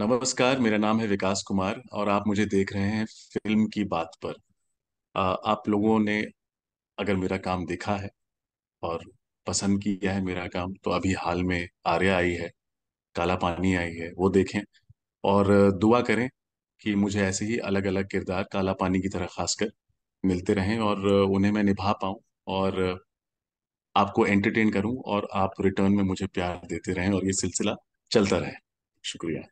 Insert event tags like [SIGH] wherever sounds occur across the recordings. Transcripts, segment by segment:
नमस्कार मेरा नाम है विकास कुमार और आप मुझे देख रहे हैं फिल्म की बात पर आ, आप लोगों ने अगर मेरा काम देखा है और पसंद किया है मेरा काम तो अभी हाल में आर्या आई है काला पानी आई है वो देखें और दुआ करें कि मुझे ऐसे ही अलग अलग किरदार काला पानी की तरह खासकर मिलते रहें और उन्हें मैं निभा पाऊँ और आपको एंटरटेन करूं और आप रिटर्न में मुझे प्यार देते रहें और ये सिलसिला चलता रहे शुक्रिया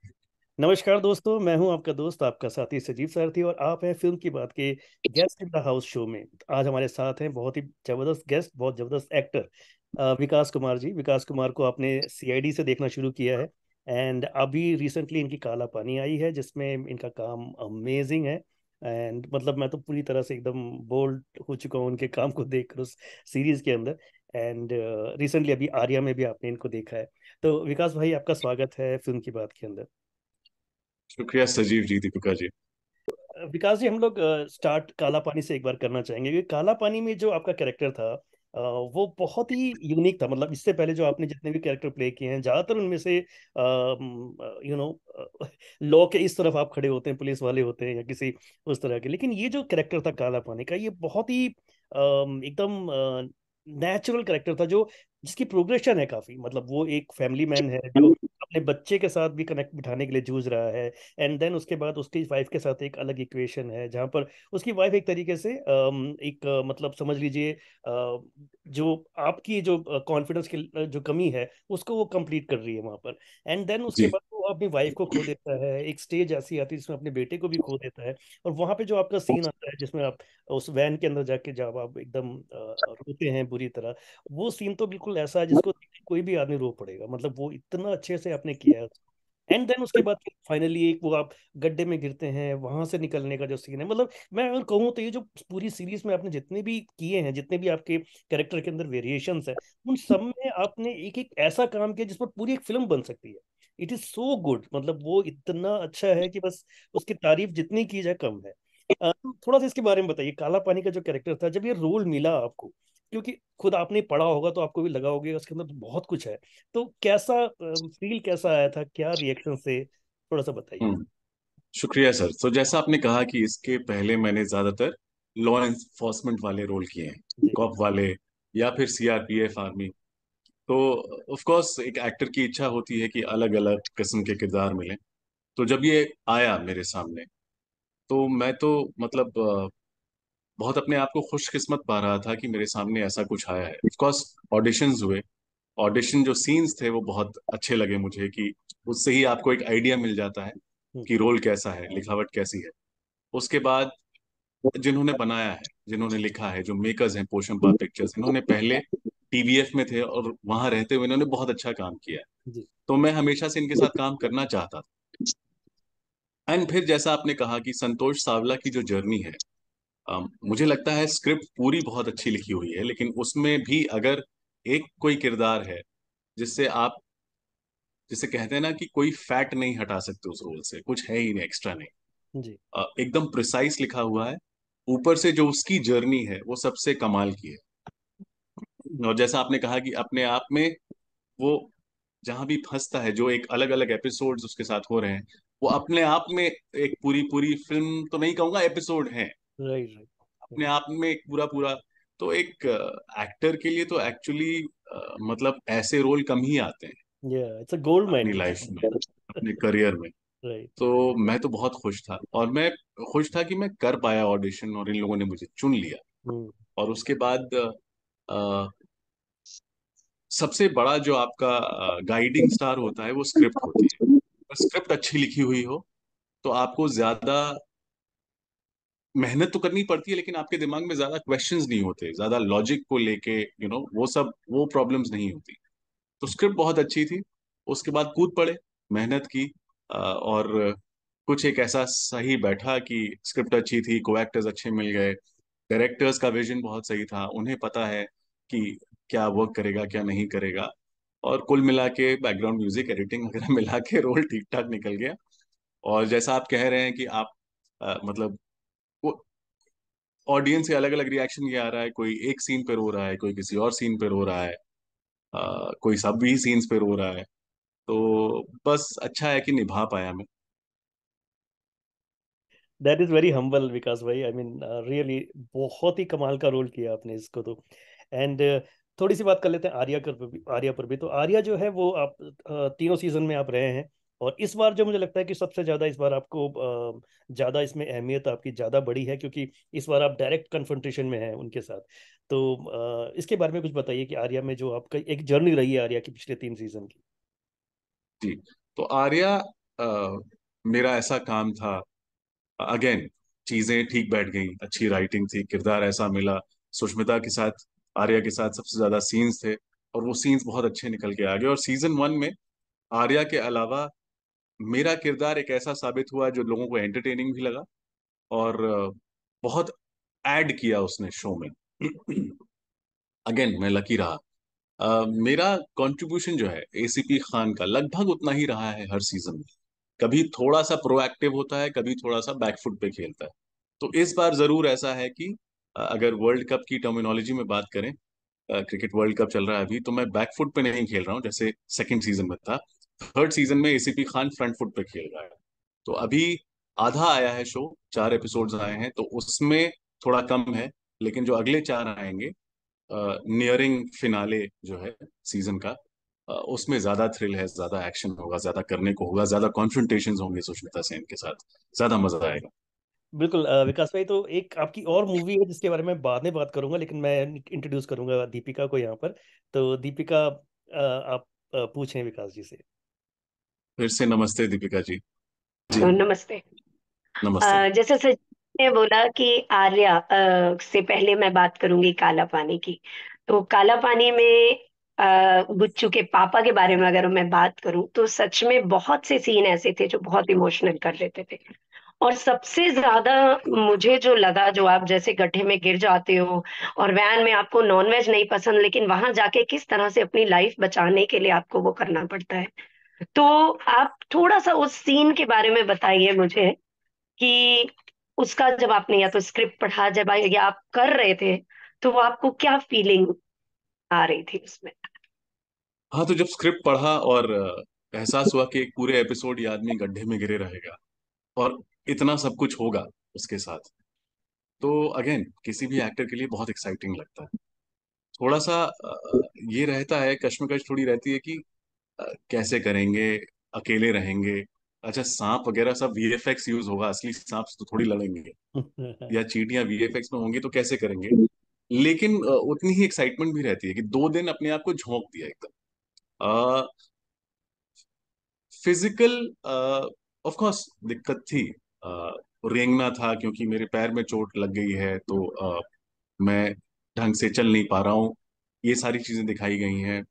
नमस्कार दोस्तों मैं हूं आपका दोस्त आपका साथी सजीव सारथी और आप हैं फिल्म की बात के guest in the house show में आज हमारे साथ हैं बहुत ही जबरदस्त गेस्ट बहुत जबरदस्त एक्टर विकास कुमार जी विकास कुमार को आपने सीआईडी से देखना शुरू किया है एंड अभी रिसेंटली इनकी काला पानी आई है जिसमें इनका काम अमेजिंग है एंड मतलब मैं तो पूरी तरह से एकदम बोल्ड हो चुका हूँ उनके काम को देख उस सीरीज के अंदर एंड रिसेंटली uh, अभी आर्या में भी आपने इनको देखा है तो विकास भाई आपका स्वागत है फिल्म की बात के अंदर शुक्रिया सजीव जी दीपिका जी विकास जी हम लोग स्टार्ट काला पानी से एक बार करना चाहेंगे क्योंकि काला पानी में जो आपका कैरेक्टर था वो बहुत ही यूनिक था मतलब इससे पहले जो आपने जितने भी कैरेक्टर प्ले किए हैं ज़्यादातर उनमें से यू नो लॉ के इस तरफ आप खड़े होते हैं पुलिस वाले होते हैं या किसी उस तरह के लेकिन ये जो कैरेक्टर था काला पानी का ये बहुत ही एकदम नेचुरल करेक्टर था जो जिसकी प्रोग्रेशन है काफी मतलब वो एक फैमिली मैन है [LAUGHS] जो अपने बच्चे के साथ भी कनेक्ट बिठाने के लिए जूझ रहा है एंड देन उसके बाद उसकी वाइफ के साथ एक अलग इक्वेशन है जहाँ पर उसकी वाइफ एक तरीके से एक मतलब समझ लीजिए जो आपकी जो कॉन्फिडेंस की जो कमी है उसको वो कंप्लीट कर रही है वहां पर एंड देन उसके बाद अपनी वाइफ को खो देता है एक स्टेज ऐसी आती है जिसमें अपने बेटे को भी खो देता है और वहां पे जो आपका सीन आता है जिसमें आप उस वैन के अंदर जाके जब आप एकदम रोते हैं बुरी तरह वो सीन तो बिल्कुल ऐसा है जिसको कोई भी आदमी रो पड़ेगा मतलब वो इतना अच्छे से आपने किया है एंड देन उसके बाद फाइनली एक वो आप गड्ढे में गिरते हैं वहां से निकलने का जो सीन है मतलब मैं अगर कहूँ तो ये जो पूरी सीरीज में आपने जितने भी किए हैं जितने भी आपके कैरेक्टर के अंदर वेरिएशन है उन सब में आपने एक एक ऐसा काम किया जिस पर पूरी एक फिल्म बन सकती है इट इज सो गुड मतलब वो इतना अच्छा है कि बस उसकी तारीफ जितनी की जाए कम है थोड़ा सा इसके बारे में बताइए काला पानी का जो कैरेक्टर था जब ये रोल मिला आपको क्योंकि खुद आपने पढ़ा होगा तो आपको भी लगा होगा उसके अंदर तो बहुत कुछ है तो कैसा फील कैसा आया था क्या रिएक्शन से थोड़ा सा बताइए हम्म। शुक्रिया सर तो जैसा आपने कहा कि इसके पहले मैंने ज्यादातर लॉ एनफोर्समेंट वाले रोल किए हैं कॉप वाले या फिर सीआरपीएफ आर्मी तो ऑफ कोर्स एक एक्टर की इच्छा होती है कि अलग अलग किस्म के किरदार मिले तो जब ये आया मेरे सामने तो मैं तो मतलब बहुत अपने आप को खुशकिस्मत पा रहा था कि मेरे सामने ऐसा कुछ आया है ऑफकोर्स ऑडिशन हुए ऑडिशन जो सीन्स थे वो बहुत अच्छे लगे मुझे कि उससे ही आपको एक आइडिया मिल जाता है हम्म। कि रोल कैसा है लिखावट कैसी है उसके बाद जिन्होंने बनाया है जिन्होंने लिखा है जो मेकर्स हैं पोषण पिक्चर्स इन्होंने पहले टीवीएफ में थे और वहां रहते हुए इन्होंने बहुत अच्छा काम किया तो मैं हमेशा से इनके साथ काम करना चाहता था एंड फिर जैसा आपने कहा कि संतोष सावला की जो जर्नी है मुझे लगता है स्क्रिप्ट पूरी बहुत अच्छी लिखी हुई है लेकिन उसमें भी अगर एक कोई किरदार है जिससे आप जिसे कहते हैं ना कि कोई फैट नहीं हटा सकते उस रोल से कुछ है ही नहीं एक्स्ट्रा नहीं जी एकदम प्रिसाइज लिखा हुआ है ऊपर से जो उसकी जर्नी है वो सबसे कमाल की है और जैसा आपने कहा कि अपने आप में वो जहां भी फंसता है जो एक अलग अलग एपिसोड उसके साथ हो रहे हैं वो अपने आप में एक पूरी पूरी फिल्म तो नहीं कहूंगा एपिसोड है अपने आप में एक पूरा पूरा तो एक एक्टर uh, के लिए तो एक्चुअली uh, मतलब ऐसे रोल कम ही आते हैं it's a gold mine life में अपने करियर में right. तो मैं तो बहुत खुश था और मैं खुश था कि मैं कर पाया ऑडिशन और इन लोगों ने मुझे चुन लिया hmm. और उसके बाद आ, uh, सबसे बड़ा जो आपका गाइडिंग स्टार होता है वो स्क्रिप्ट होती है स्क्रिप्ट अच्छी लिखी हुई हो तो आपको ज्यादा मेहनत तो करनी पड़ती है लेकिन आपके दिमाग में ज्यादा क्वेश्चन नहीं होते ज्यादा लॉजिक को लेके यू नो वो सब वो प्रॉब्लम्स नहीं होती तो स्क्रिप्ट बहुत अच्छी थी उसके बाद कूद पड़े मेहनत की और कुछ एक ऐसा सही बैठा कि स्क्रिप्ट अच्छी थी को एक्टर्स अच्छे मिल गए डायरेक्टर्स का विजन बहुत सही था उन्हें पता है कि क्या वर्क करेगा क्या नहीं करेगा और कुल मिला के बैकग्राउंड म्यूजिक एडिटिंग वगैरह [LAUGHS] मिला के रोल ठीक ठाक निकल गया और जैसा आप कह रहे हैं कि आप आ, मतलब वो ऑडियंस से अलग अलग रिएक्शन ये आ रहा है कोई एक सीन पर रो रहा है कोई किसी और सीन पर रो रहा है आ, कोई सब भी सीन्स पर रो रहा है तो बस अच्छा है कि निभा पाया मैं that is very humble Vikas भाई आई मीन रियली बहुत ही कमाल का रोल किया आपने इसको तो एंड uh, थोड़ी सी बात कर लेते हैं आर्या कर भी आर्या पर भी तो आर्या जो है वो आप तीनों सीजन में आप रहे हैं और इस बार जो मुझे लगता है कि सबसे ज़्यादा इस बार आपको ज़्यादा इसमें अहमियत आपकी ज़्यादा बड़ी है क्योंकि इस बार आप डायरेक्ट कन्फ्रंटेशन में हैं उनके साथ तो इसके बारे में कुछ बताइए कि आर्या में जो आपका एक जर्नी रही है आर्या की पिछले तीन सीजन की जी तो आर्या आ, मेरा ऐसा काम था अगेन चीज़ें ठीक बैठ गई अच्छी राइटिंग थी किरदार ऐसा मिला सुष्मिता के साथ आर्या के साथ सबसे ज्यादा सीन्स थे और वो सीन्स बहुत अच्छे निकल के आ गए और सीजन वन में आर्या के अलावा मेरा किरदार एक ऐसा साबित हुआ जो लोगों को एंटरटेनिंग भी लगा और बहुत ऐड किया उसने शो में अगेन मैं लकी रहा Uh, मेरा कंट्रीब्यूशन जो है एसीपी खान का लगभग उतना ही रहा है हर सीजन में कभी थोड़ा सा प्रोएक्टिव होता है कभी थोड़ा सा बैकफुट पे खेलता है तो इस बार जरूर ऐसा है कि अगर वर्ल्ड कप की टर्मिनोलॉजी में बात करें क्रिकेट वर्ल्ड कप चल रहा है अभी तो मैं बैक फुट पे नहीं खेल रहा हूँ जैसे सेकंड सीजन में था थर्ड सीजन में एसीपी खान फ्रंट फुट पे खेल रहा है तो अभी आधा आया है शो चार एपिसोड्स आए हैं तो उसमें थोड़ा कम है लेकिन जो अगले चार आएंगे नियरिंग फिनाले जो है सीजन का उसमें ज्यादा थ्रिल है ज्यादा एक्शन होगा ज्यादा करने को होगा ज्यादा कॉन्फ्रेंटेशन होंगे सुष्मिता सेन के साथ ज्यादा मजा आएगा बिल्कुल विकास भाई तो एक आपकी और मूवी है जिसके बारे में बाद में बात करूंगा लेकिन मैं इंट्रोड्यूस करूंगा दीपिका को यहाँ पर तो दीपिका आप पूछें विकास जी से फिर से नमस्ते दीपिका जी, जी। नमस्ते नमस्ते जैसे सर ने बोला कि आर्या से पहले मैं बात करूंगी काला पानी की तो काला पानी में गुच्चू के पापा के बारे में अगर मैं बात करूं तो सच में बहुत से सीन ऐसे थे जो बहुत इमोशनल कर देते थे और सबसे ज्यादा मुझे जो लगा जो आप जैसे गड्ढे में गिर जाते हो और वैन में आपको नॉनवेज नहीं पसंद लेकिन वहां जाके किस तरह से अपनी लाइफ बचाने के लिए आपको वो करना पड़ता है तो आप थोड़ा सा उस सीन के बारे में बताइए मुझे कि उसका जब आपने या तो स्क्रिप्ट पढ़ा जब या आप कर रहे थे तो वो आपको क्या फीलिंग आ रही थी उसमें हाँ तो जब स्क्रिप्ट पढ़ा और एहसास हुआ कि पूरे एपिसोड ये आदमी गड्ढे में गिरे रहेगा और इतना सब कुछ होगा उसके साथ तो अगेन किसी भी एक्टर के लिए बहुत एक्साइटिंग लगता है थोड़ा सा ये रहता है कश्मकश थोड़ी रहती है कि कैसे करेंगे अकेले रहेंगे अच्छा सांप वगैरह सब वीएफएक्स यूज होगा असली सांप तो थोड़ी लड़ेंगे या [LAUGHS] चीटियां वीएफएक्स में होंगी तो कैसे करेंगे लेकिन उतनी ही एक्साइटमेंट भी रहती है कि दो दिन अपने आप को झोंक दिया एकदम फिजिकल ऑफ कोर्स दिक्कत थी रेंगना था क्योंकि मेरे पैर में चोट लग गई है तो आ, मैं ढंग से चल नहीं पा रहा हूँ ये सारी चीज़ें दिखाई गई हैं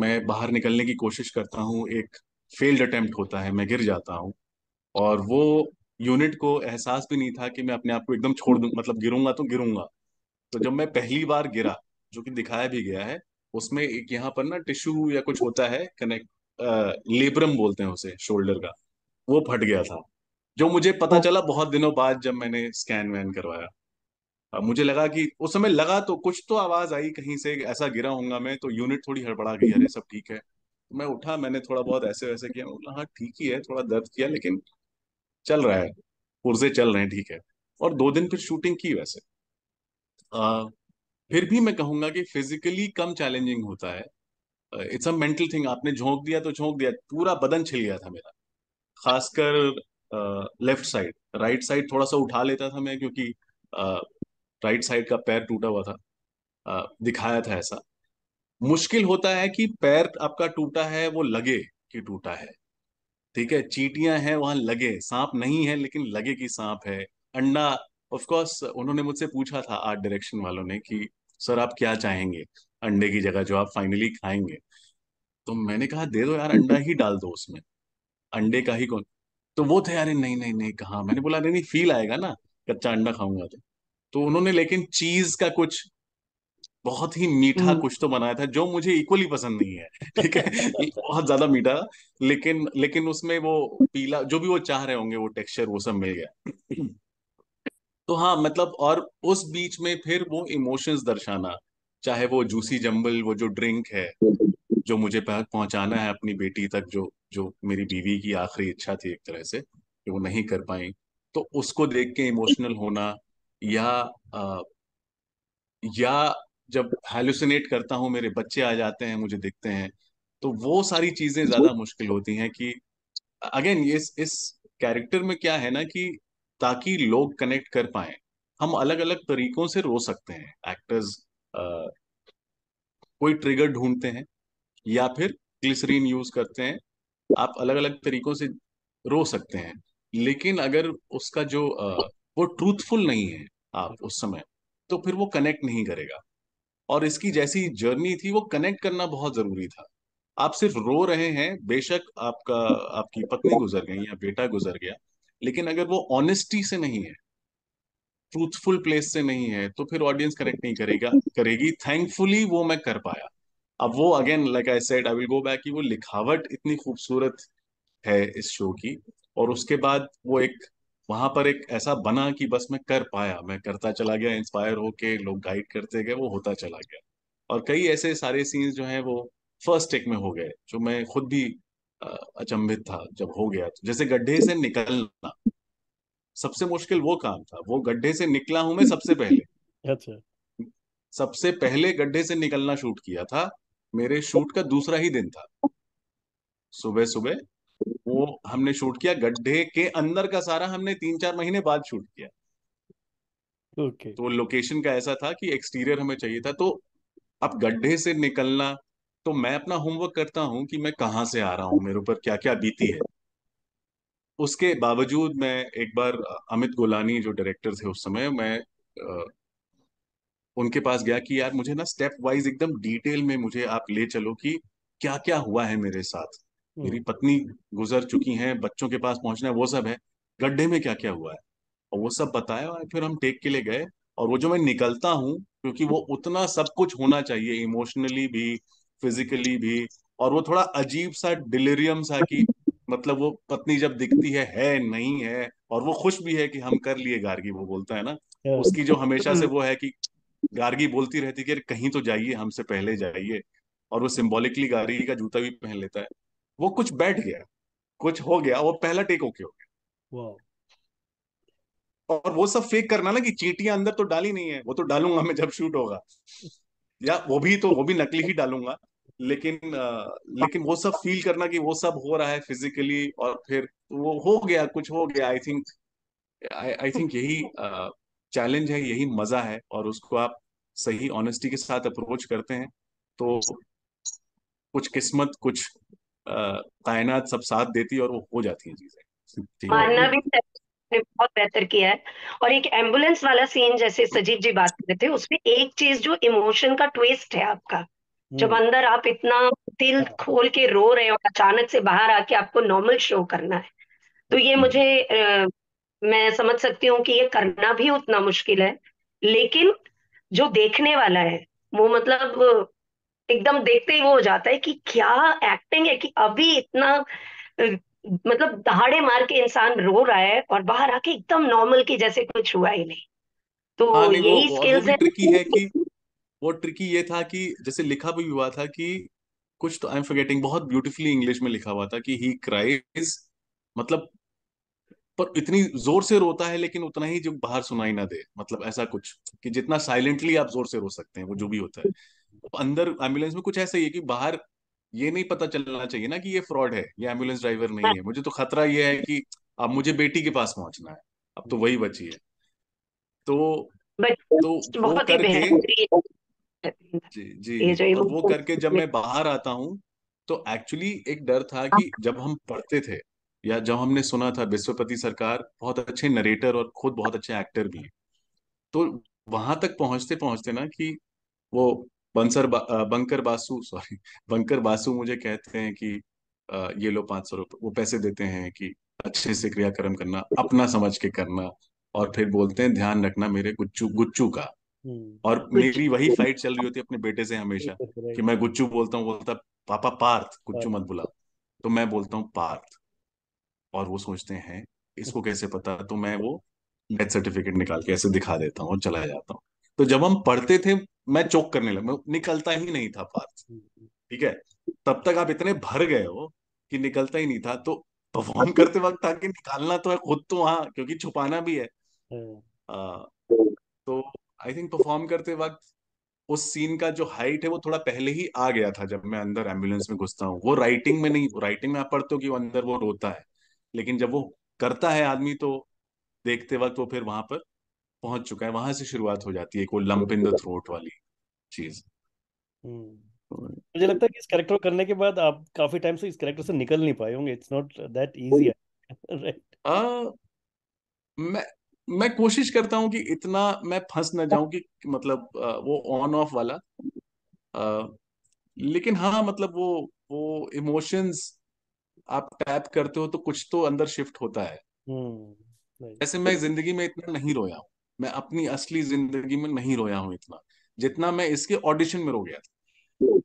मैं बाहर निकलने की कोशिश करता हूँ एक फेल्ड अटेम्प्ट होता है मैं गिर जाता हूँ और वो यूनिट को एहसास भी नहीं था कि मैं अपने आप को एकदम छोड़ दूँ मतलब गिरूंगा तो गिरूंगा तो जब मैं पहली बार गिरा जो कि दिखाया भी गया है उसमें एक यहाँ पर ना टिश्यू या कुछ होता है कनेक्ट लेबरम बोलते हैं उसे शोल्डर का वो फट गया था जो मुझे पता तो चला बहुत दिनों बाद जब मैंने स्कैन वैन करवाया मुझे लगा कि उस समय लगा तो कुछ तो आवाज आई कहीं से ऐसा गिरा होगा मैं तो यूनिट थोड़ी हड़बड़ा गई अरे सब ठीक है मैं उठा मैंने थोड़ा बहुत ऐसे वैसे किया बोला हाँ ठीक ही है थोड़ा दर्द किया लेकिन चल रहा है पुर्जे चल रहे हैं ठीक है और दो दिन फिर शूटिंग की वैसे आ, फिर भी मैं कहूंगा कि फिजिकली कम चैलेंजिंग होता है इट्स अ मेंटल थिंग आपने झोंक दिया तो झोंक दिया पूरा बदन छिल गया था मेरा खासकर लेफ्ट साइड राइट साइड थोड़ा सा उठा लेता था मैं क्योंकि राइट साइड का पैर टूटा हुआ था uh, दिखाया था ऐसा मुश्किल होता है कि पैर आपका टूटा है वो लगे कि टूटा है ठीक है चीटियां हैं वहां लगे सांप नहीं है लेकिन लगे कि सांप है अंडा ऑफकोर्स उन्होंने मुझसे पूछा था आर्ट डायरेक्शन वालों ने कि सर आप क्या चाहेंगे अंडे की जगह जो आप फाइनली खाएंगे तो मैंने कहा दे दो यार अंडा ही डाल दो उसमें अंडे का ही कौन तो वो थे अरे नहीं नहीं नहीं कहा मैंने बोला नहीं नहीं फील आएगा ना कच्चा अंडा खाऊंगा तो तो उन्होंने लेकिन चीज का कुछ बहुत ही मीठा हम्म। कुछ तो बनाया था जो मुझे इक्वली पसंद नहीं है ठीक है [LAUGHS] बहुत ज्यादा मीठा लेकिन लेकिन उसमें वो पीला जो भी वो चाह रहे होंगे वो टेक्सचर वो सब मिल गया तो हाँ मतलब और उस बीच में फिर वो इमोशंस दर्शाना चाहे वो जूसी जम्बल वो जो ड्रिंक है जो मुझे पहुंचाना है अपनी बेटी तक जो जो मेरी बीवी की आखिरी इच्छा थी एक तरह से कि वो नहीं कर पाई तो उसको देख के इमोशनल होना या आ, या जब हेलुसिनेट करता हूँ मेरे बच्चे आ जाते हैं मुझे दिखते हैं तो वो सारी चीजें ज्यादा मुश्किल होती हैं कि अगेन इस इस कैरेक्टर में क्या है ना कि ताकि लोग कनेक्ट कर पाए हम अलग अलग तरीकों से रो सकते हैं एक्टर्स कोई ट्रिगर ढूंढते हैं या फिर ग्लिसरीन यूज करते हैं आप अलग अलग तरीकों से रो सकते हैं लेकिन अगर उसका जो वो ट्रूथफुल नहीं है आप उस समय तो फिर वो कनेक्ट नहीं करेगा और इसकी जैसी जर्नी थी वो कनेक्ट करना बहुत जरूरी था आप सिर्फ रो रहे हैं बेशक आपका आपकी पत्नी गुजर गई या बेटा गुजर गया लेकिन अगर वो ऑनेस्टी से नहीं है ट्रूथफुल प्लेस से नहीं है तो फिर ऑडियंस कनेक्ट नहीं करेगा करेगी थैंकफुली वो मैं कर पाया अब वो again like I said I will go back कि वो लिखावट इतनी खूबसूरत है इस शो की और उसके बाद वो एक वहां पर एक ऐसा बना कि बस मैं कर पाया मैं करता चला गया इंस्पायर होके लोग गाइड करते गए वो होता चला गया और कई ऐसे सारे सीन्स जो हैं वो फर्स्ट टेक में हो गए जो मैं खुद भी अचंभित था जब हो गया तो जैसे गड्ढे से निकलना सबसे मुश्किल वो काम था वो गड्ढे से निकला हूं मैं सबसे पहले [LAUGHS] अच्छा सबसे पहले गड्ढे से निकलना शूट किया था मेरे शूट का दूसरा ही दिन था सुबह सुबह वो हमने शूट किया गड्ढे के अंदर का सारा हमने तीन चार महीने बाद शूट किया okay. तो लोकेशन का ऐसा था कि एक्सटीरियर हमें चाहिए था तो अब गड्ढे से निकलना तो मैं अपना होमवर्क करता हूं कि मैं कहाँ से आ रहा हूं मेरे ऊपर क्या क्या बीती है उसके बावजूद मैं एक बार अमित गोलानी जो डायरेक्टर थे उस समय मैं उनके पास गया कि यार मुझे ना स्टेप वाइज एकदम डिटेल में मुझे आप ले चलो कि क्या क्या हुआ है मेरे साथ हम्म। मेरी पत्नी गुजर चुकी है बच्चों के पास पहुंचना है वो सब है गड्ढे में क्या क्या हुआ है और वो सब बताया और फिर हम टेक के लिए गए और वो जो मैं निकलता हूँ क्योंकि वो उतना सब कुछ होना चाहिए इमोशनली भी फिजिकली भी और वो थोड़ा अजीब सा डिलेरियम सा कि मतलब वो पत्नी जब दिखती है है नहीं है और वो खुश भी है कि हम कर लिए गार्गी वो बोलता है ना उसकी जो हमेशा से वो है कि गार्गी बोलती रहती कि कहीं तो जाइए हमसे पहले जाइए और वो सिम्बोलिकली गार्गी का जूता भी पहन लेता है वो कुछ बैठ गया कुछ हो गया वो पहला टेक ओके हो गया और वो सब फेक करना ना कि चीटियां अंदर तो डाली नहीं है वो तो डालूंगा मैं जब शूट होगा या वो भी तो वो भी नकली ही डालूंगा लेकिन आ, लेकिन वो सब फील करना कि वो सब हो रहा है फिजिकली और फिर वो हो गया कुछ हो गया आई थिंक आई थिंक यही चैलेंज है यही मजा है और उसको आप सही ऑनेस्टी के साथ अप्रोच करते हैं तो कुछ किस्मत कुछ कायनात सब साथ देती है और वो हो जाती है चीजें मानना भी ने बहुत बेहतर किया है और एक एम्बुलेंस वाला सीन जैसे सजीव जी बात कर रहे थे उसमें एक चीज जो इमोशन का ट्विस्ट है आपका जब हम्म। अंदर आप इतना दिल खोल के रो रहे हो अचानक से बाहर आके आपको नॉर्मल शो करना है तो ये हम्म। मुझे मैं समझ सकती हूँ कि ये करना भी उतना मुश्किल है लेकिन जो देखने वाला है वो मतलब एकदम देखते ही वो हो जाता है कि क्या एक्टिंग है कि अभी इतना मतलब दहाड़े मार के इंसान रो रहा है और बाहर आके एकदम नॉर्मल की जैसे कुछ हुआ ही नहीं तो हाँ, नहीं, यही वो, स्किल्स है ट्रिकी है कि वो ट्रिकी ये था कि जैसे लिखा भी हुआ था कि कुछ तो आई एम फॉरगेटिंग बहुत ब्यूटीफुली इंग्लिश में लिखा हुआ था कि ही क्राइज मतलब पर इतनी जोर से रोता है लेकिन उतना ही जो बाहर सुनाई ना दे मतलब ऐसा कुछ कि जितना साइलेंटली आप जोर से रो सकते हैं वो जो भी होता है अंदर एम्बुलेंस में कुछ ऐसा ही है कि बाहर ये नहीं पता चलना चाहिए ना कि ये फ्रॉड है ये एम्बुलेंस ड्राइवर नहीं है मुझे तो खतरा ये है कि अब मुझे बेटी के पास पहुंचना है अब तो वही बची है तो तो वो करके जी जी वो करके जब मैं बाहर आता हूँ तो एक्चुअली एक डर था कि हाँ। जब हम पढ़ते थे या जब हमने सुना था विश्वपति सरकार बहुत अच्छे नरेटर और खुद बहुत अच्छे एक्टर भी हैं तो वहां तक पहुंचते पहुंचते ना कि वो बंसर बा, बंकर बासु सॉरी बंकर बासु मुझे कहते हैं कि ये लो पांच सौ रुपये वो पैसे देते हैं कि अच्छे से क्रियाक्रम करना अपना समझ के करना और फिर बोलते हैं ध्यान रखना मेरे गुच्चू गुच्चू का हम्म। और मेरी वही फाइट [LAUGHS] चल रही होती है अपने बेटे से हमेशा [LAUGHS] कि मैं गुच्चू बोलता हूँ बोलता पापा पार्थ गुच्चू मत बुला तो मैं बोलता हूँ पार्थ और वो सोचते हैं इसको कैसे पता तो मैं वो डेथ सर्टिफिकेट निकाल के ऐसे दिखा देता हूँ और चला जाता हूँ तो जब हम पढ़ते थे मैं चौक करने लगा निकलता ही नहीं था पार्थ हम्म, हम्म। ठीक है तब तक आप इतने भर गए हो कि निकलता ही नहीं था तो परफॉर्म करते वक्त आके निकालना तो है खुद तो वहां क्योंकि छुपाना भी है हम्म। आ, तो आई थिंक परफॉर्म करते वक्त उस सीन का जो हाइट है वो थोड़ा पहले ही आ गया था जब मैं अंदर एम्बुलेंस में घुसता हूँ वो राइटिंग में नहीं राइटिंग में आप पढ़ते हो कि वो अंदर वो रोता है लेकिन जब वो करता है आदमी तो देखते वक्त वो फिर वहां पर पहुंच चुका है वहां से शुरुआत हो जाती है वो लंप इन द थ्रोट वाली चीज हम्म। मुझे लगता है कि इस कैरेक्टर करने के बाद आप काफी टाइम से इस कैरेक्टर से निकल नहीं पाए होंगे it's not that easy right मैं मैं कोशिश करता हूं कि इतना मैं फंस ना जाऊं कि मतलब वो ऑन ऑफ वाला आ, लेकिन हाँ मतलब वो वो इमोशंस आप टैप करते हो तो कुछ तो अंदर शिफ्ट होता है ऐसे हम्म, मैं जिंदगी में इतना नहीं रोया हूँ मैं अपनी असली जिंदगी में नहीं रोया हूँ इतना जितना मैं इसके ऑडिशन में रो गया था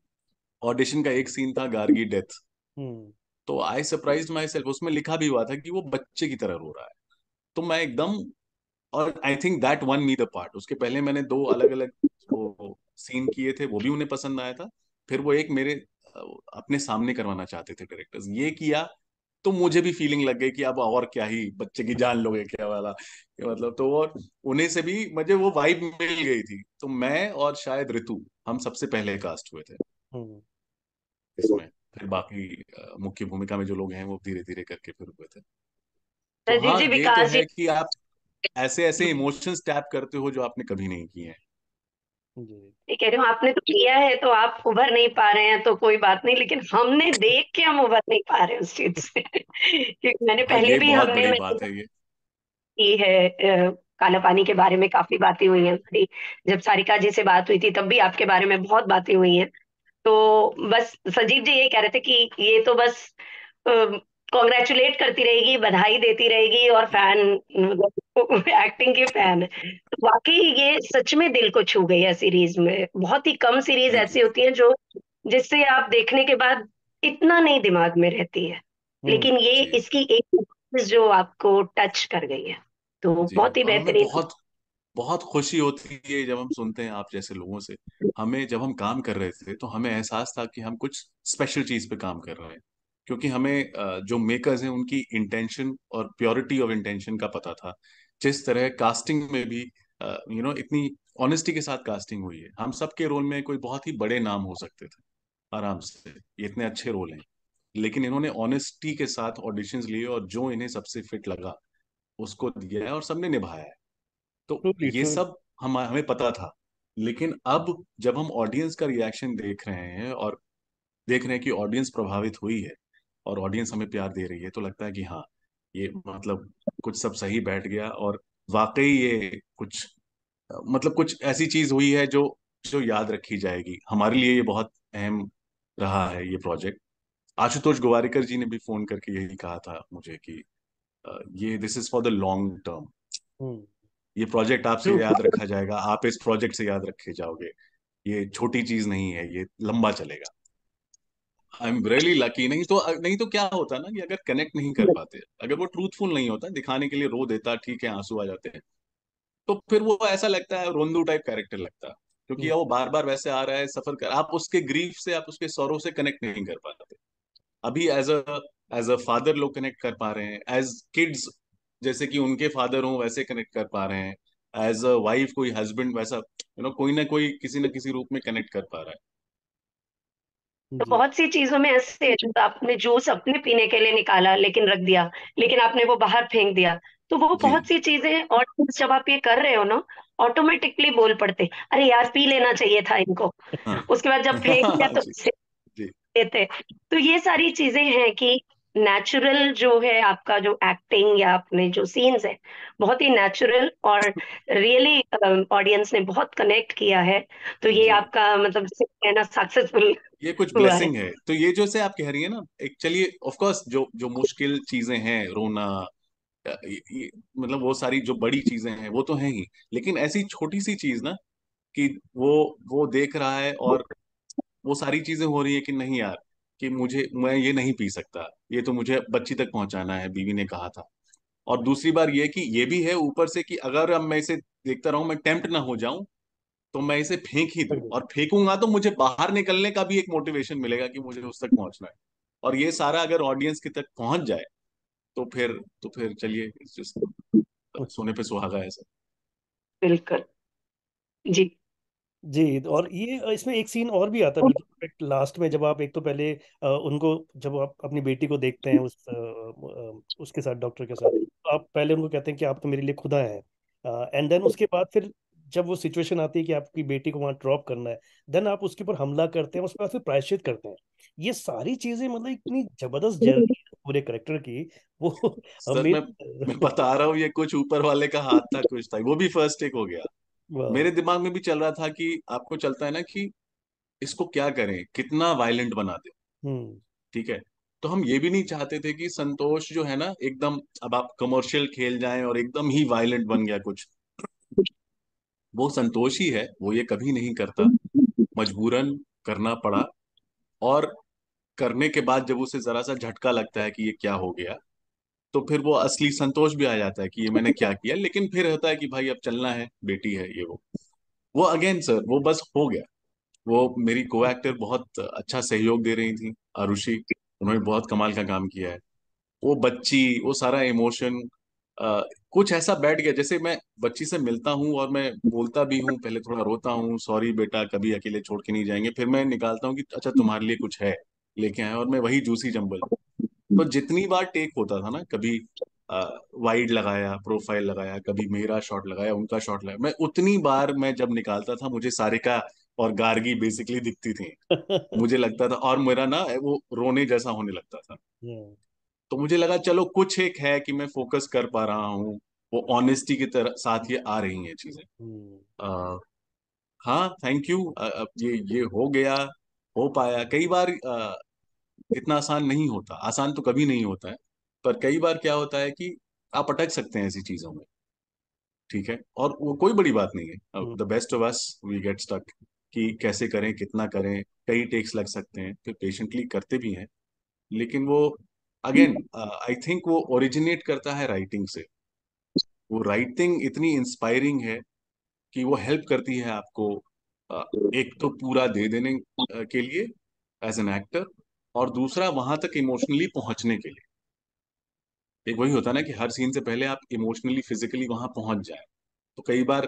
ऑडिशन का एक सीन था गार्गी डेथ हम्म। तो आई सरप्राइज माई सेल्फ उसमें लिखा भी हुआ था कि वो बच्चे की तरह रो रहा है तो मैं एकदम और I think that won me the part उसके पहले मैंने दो अलग अलग सीन किए थे वो भी उन्हें पसंद आया था फिर वो एक मेरे अपने सामने करवाना चाहते थे डायरेक्टर्स ये किया तो मुझे भी फीलिंग लग गई कि अब और क्या ही बच्चे की जान लोगे क्या वाला ये मतलब तो और उन्हें से भी मुझे वो वाइब मिल गई थी तो मैं और शायद ऋतु हम सबसे पहले कास्ट हुए थे हम्म। इसमें फिर बाकी मुख्य भूमिका में जो लोग हैं वो धीरे धीरे करके फिर हुए थे तो हाँ, ये तो है कि आप ऐसे ऐसे इमोशंस टैप करते हो जो आपने कभी नहीं किए हैं जी ये कह रही हूँ आपने तो किया है तो आप उभर नहीं पा रहे हैं तो कोई बात नहीं लेकिन हमने देख के हम उभर नहीं पा रहे उस चीज से [LAUGHS] क्योंकि मैंने पहले भी हमने बात है ये की है काला पानी के बारे में काफी बातें हुई हैं जब सारिका जी से बात हुई थी तब भी आपके बारे में बहुत बातें हुई हैं तो बस संजीव जी ये कह रहे थे कि ये तो बस कॉन्ग्रेचुलेट करती रहेगी बधाई देती रहेगी और फैन एक्टिंग की फैन तो वाकई ये सच में दिल को छू गई है सीरीज में बहुत ही कम सीरीज ऐसी होती है जो जिससे आप देखने के बाद इतना नहीं दिमाग में रहती है हम्म, लेकिन ये इसकी एक जो आपको टच कर गई है तो बहुत ही बेहतरीन बहुत बहुत खुशी होती है जब हम सुनते हैं आप जैसे लोगों से हमें जब हम काम कर रहे थे तो हमें एहसास था कि हम कुछ स्पेशल चीज पे काम कर रहे हैं क्योंकि हमें जो मेकर्स हैं उनकी इंटेंशन और प्योरिटी ऑफ इंटेंशन का पता था जिस तरह कास्टिंग में भी यू नो इतनी ऑनेस्टी के साथ कास्टिंग हुई है हम सबके रोल में कोई बहुत ही बड़े नाम हो सकते थे आराम से ये इतने अच्छे रोल हैं लेकिन इन्होंने ऑनेस्टी के साथ ऑडिशंस लिए और जो इन्हें सबसे फिट लगा उसको दिया है और सबने निभाया है तो ये सब हम हमें पता था लेकिन अब जब हम ऑडियंस का रिएक्शन देख रहे हैं और देख रहे हैं कि ऑडियंस प्रभावित हुई है और ऑडियंस हमें प्यार दे रही है तो लगता है कि हाँ ये मतलब कुछ सब सही बैठ गया और वाकई ये कुछ मतलब कुछ ऐसी चीज हुई है जो जो याद रखी जाएगी हमारे लिए ये बहुत अहम रहा है ये प्रोजेक्ट आशुतोष गोवारिकर जी ने भी फोन करके यही कहा था मुझे कि ये this is for the long term ये प्रोजेक्ट आपसे याद रखा जाएगा आप इस प्रोजेक्ट से याद रखे जाओगे ये छोटी चीज नहीं है ये लंबा चलेगा आई एम रियली लकी नहीं तो नहीं तो क्या होता ना कि अगर कनेक्ट नहीं कर पाते अगर वो ट्रूथफुल नहीं होता दिखाने के लिए रो देता ठीक है आंसू आ जाते हैं तो फिर वो ऐसा लगता है रोंदू टाइप कैरेक्टर लगता है क्योंकि वो बार बार वैसे आ रहा है सफर कर आप उसके ग्रीफ से आप उसके सौरों से कनेक्ट नहीं कर पाते अभी as a as a father लोग कनेक्ट कर पा रहे हैं एज किड्स जैसे कि उनके फादर हों वैसे कनेक्ट कर पा रहे हैं एज अ वाइफ कोई हस्बैंड वैसा यू you नो know, कोई ना कोई किसी ना किसी रूप में कनेक्ट कर पा रहा है तो जी बहुत सी चीजों में ऐसे है, जैसे आपने जूस अपने पीने के लिए निकाला लेकिन रख दिया लेकिन आपने वो बाहर फेंक दिया तो वो जी बहुत सी चीजें और जब आप ये कर रहे हो ना ऑटोमेटिकली बोल पड़ते अरे यार पी लेना चाहिए था इनको हाँ उसके बाद जब [LAUGHS] फेंक दिया तो [LAUGHS] देते तो ये सारी चीजें हैं कि नेचुरल जो है आपका जो एक्टिंग या अपने जो सीन्स है बहुत ही नेचुरल और really really, audience um, uh, ने बहुत कनेक्ट किया है तो ये आपका मतलब कहना सक्सेसफुल ये कुछ ब्लेसिंग है।, तो ये जो से आप कह रही है ना एक चलिए ऑफ कोर्स जो जो मुश्किल चीजें हैं रोना ये, ये, मतलब वो सारी जो बड़ी चीजें हैं वो तो हैं ही लेकिन ऐसी छोटी सी चीज ना कि वो वो देख रहा है और वो सारी चीजें हो रही है कि नहीं यार कि मुझे मैं ये नहीं पी सकता ये तो मुझे बच्ची तक पहुंचाना है बीवी ने कहा था और दूसरी बार ये कि ये भी है ऊपर से कि अगर अब मैं इसे देखता रहूं मैं टेम्प्ट ना हो जाऊं तो मैं इसे फेंक ही दू और फेंकूंगा तो मुझे बाहर निकलने का भी एक मोटिवेशन मिलेगा कि मुझे उस तक पहुंचना है और ये सारा अगर ऑडियंस के तक पहुंच जाए तो फिर तो फिर चलिए सोने पे सुहागा है सर बिल्कुल जी जी और ये इसमें एक सीन और भी आता है इनफैक्ट लास्ट में जब आप एक तो पहले उनको जब आप अपनी बेटी को देखते हैं उस उसके साथ डॉक्टर के साथ तो आप पहले उनको कहते हैं कि आप तो मेरे लिए खुदा हैं एंड देन उसके बाद फिर जब वो सिचुएशन आती है कि आपकी बेटी को वहाँ ड्रॉप करना है देन आप उसके ऊपर हमला करते हैं उसके बाद फिर प्रायश्चित करते हैं ये सारी चीजें मतलब इतनी जबरदस्त हम्म। जर्नी पूरे करेक्टर की वो सर, मैं, मैं बता रहा हूँ ये कुछ ऊपर वाले का हाथ था कुछ था वो भी फर्स्ट टेक हो गया मेरे दिमाग में भी चल रहा था कि आपको चलता है ना कि इसको क्या करें कितना वायलेंट बना दे हम्म। ठीक है तो हम ये भी नहीं चाहते थे कि संतोष जो है ना एकदम अब आप कमर्शियल खेल जाएं और एकदम ही वायलेंट बन गया कुछ वो संतोष ही है वो ये कभी नहीं करता मजबूरन करना पड़ा और करने के बाद जब उसे जरा सा झटका लगता है कि ये क्या हो गया तो फिर वो असली संतोष भी आ जाता है कि ये मैंने क्या किया लेकिन फिर रहता है कि भाई अब चलना है बेटी है ये वो वो अगेन सर वो बस हो गया वो मेरी को एक्टर बहुत अच्छा सहयोग दे रही थी आरुषि उन्होंने बहुत कमाल का काम किया है वो बच्ची वो सारा इमोशन कुछ ऐसा बैठ गया जैसे मैं बच्ची से मिलता हूँ और मैं बोलता भी हूँ पहले थोड़ा रोता हूँ सॉरी बेटा कभी अकेले छोड़ के नहीं जाएंगे फिर मैं निकालता हूँ कि अच्छा तुम्हारे लिए कुछ है लेके आए और मैं वही जूसी चंबल तो जितनी बार टेक होता था ना कभी वाइड लगाया प्रोफाइल लगाया कभी मेरा शॉट लगाया उनका शॉट लगाया मैं उतनी बार मैं जब निकालता था मुझे सारे का और गार्गी बेसिकली दिखती थी [LAUGHS] मुझे लगता था और मेरा ना वो रोने जैसा होने लगता था हम्म। तो मुझे लगा चलो कुछ एक है कि मैं फोकस कर पा रहा हूँ वो ऑनेस्टी की तरह साथ ये आ रही है चीजें हम्म। हाँ थैंक यू अब ये ये हो गया हो पाया कई बार आ, इतना आसान नहीं होता आसान तो कभी नहीं होता है पर कई बार क्या होता है कि आप अटक सकते हैं ऐसी चीजों में ठीक है और वो कोई बड़ी बात नहीं है the best of us we get stuck कि कैसे करें कितना करें कई टेक्स लग सकते हैं फिर पेशेंटली करते भी हैं लेकिन वो अगेन आई थिंक वो ओरिजिनेट करता है राइटिंग से वो राइटिंग इतनी इंस्पायरिंग है कि वो हेल्प करती है आपको uh, एक तो पूरा दे देने uh, के लिए एज एन एक्टर और दूसरा वहां तक इमोशनली पहुंचने के लिए एक वही होता है ना कि हर सीन से पहले आप इमोशनली फिजिकली वहां पहुंच जाए तो कई बार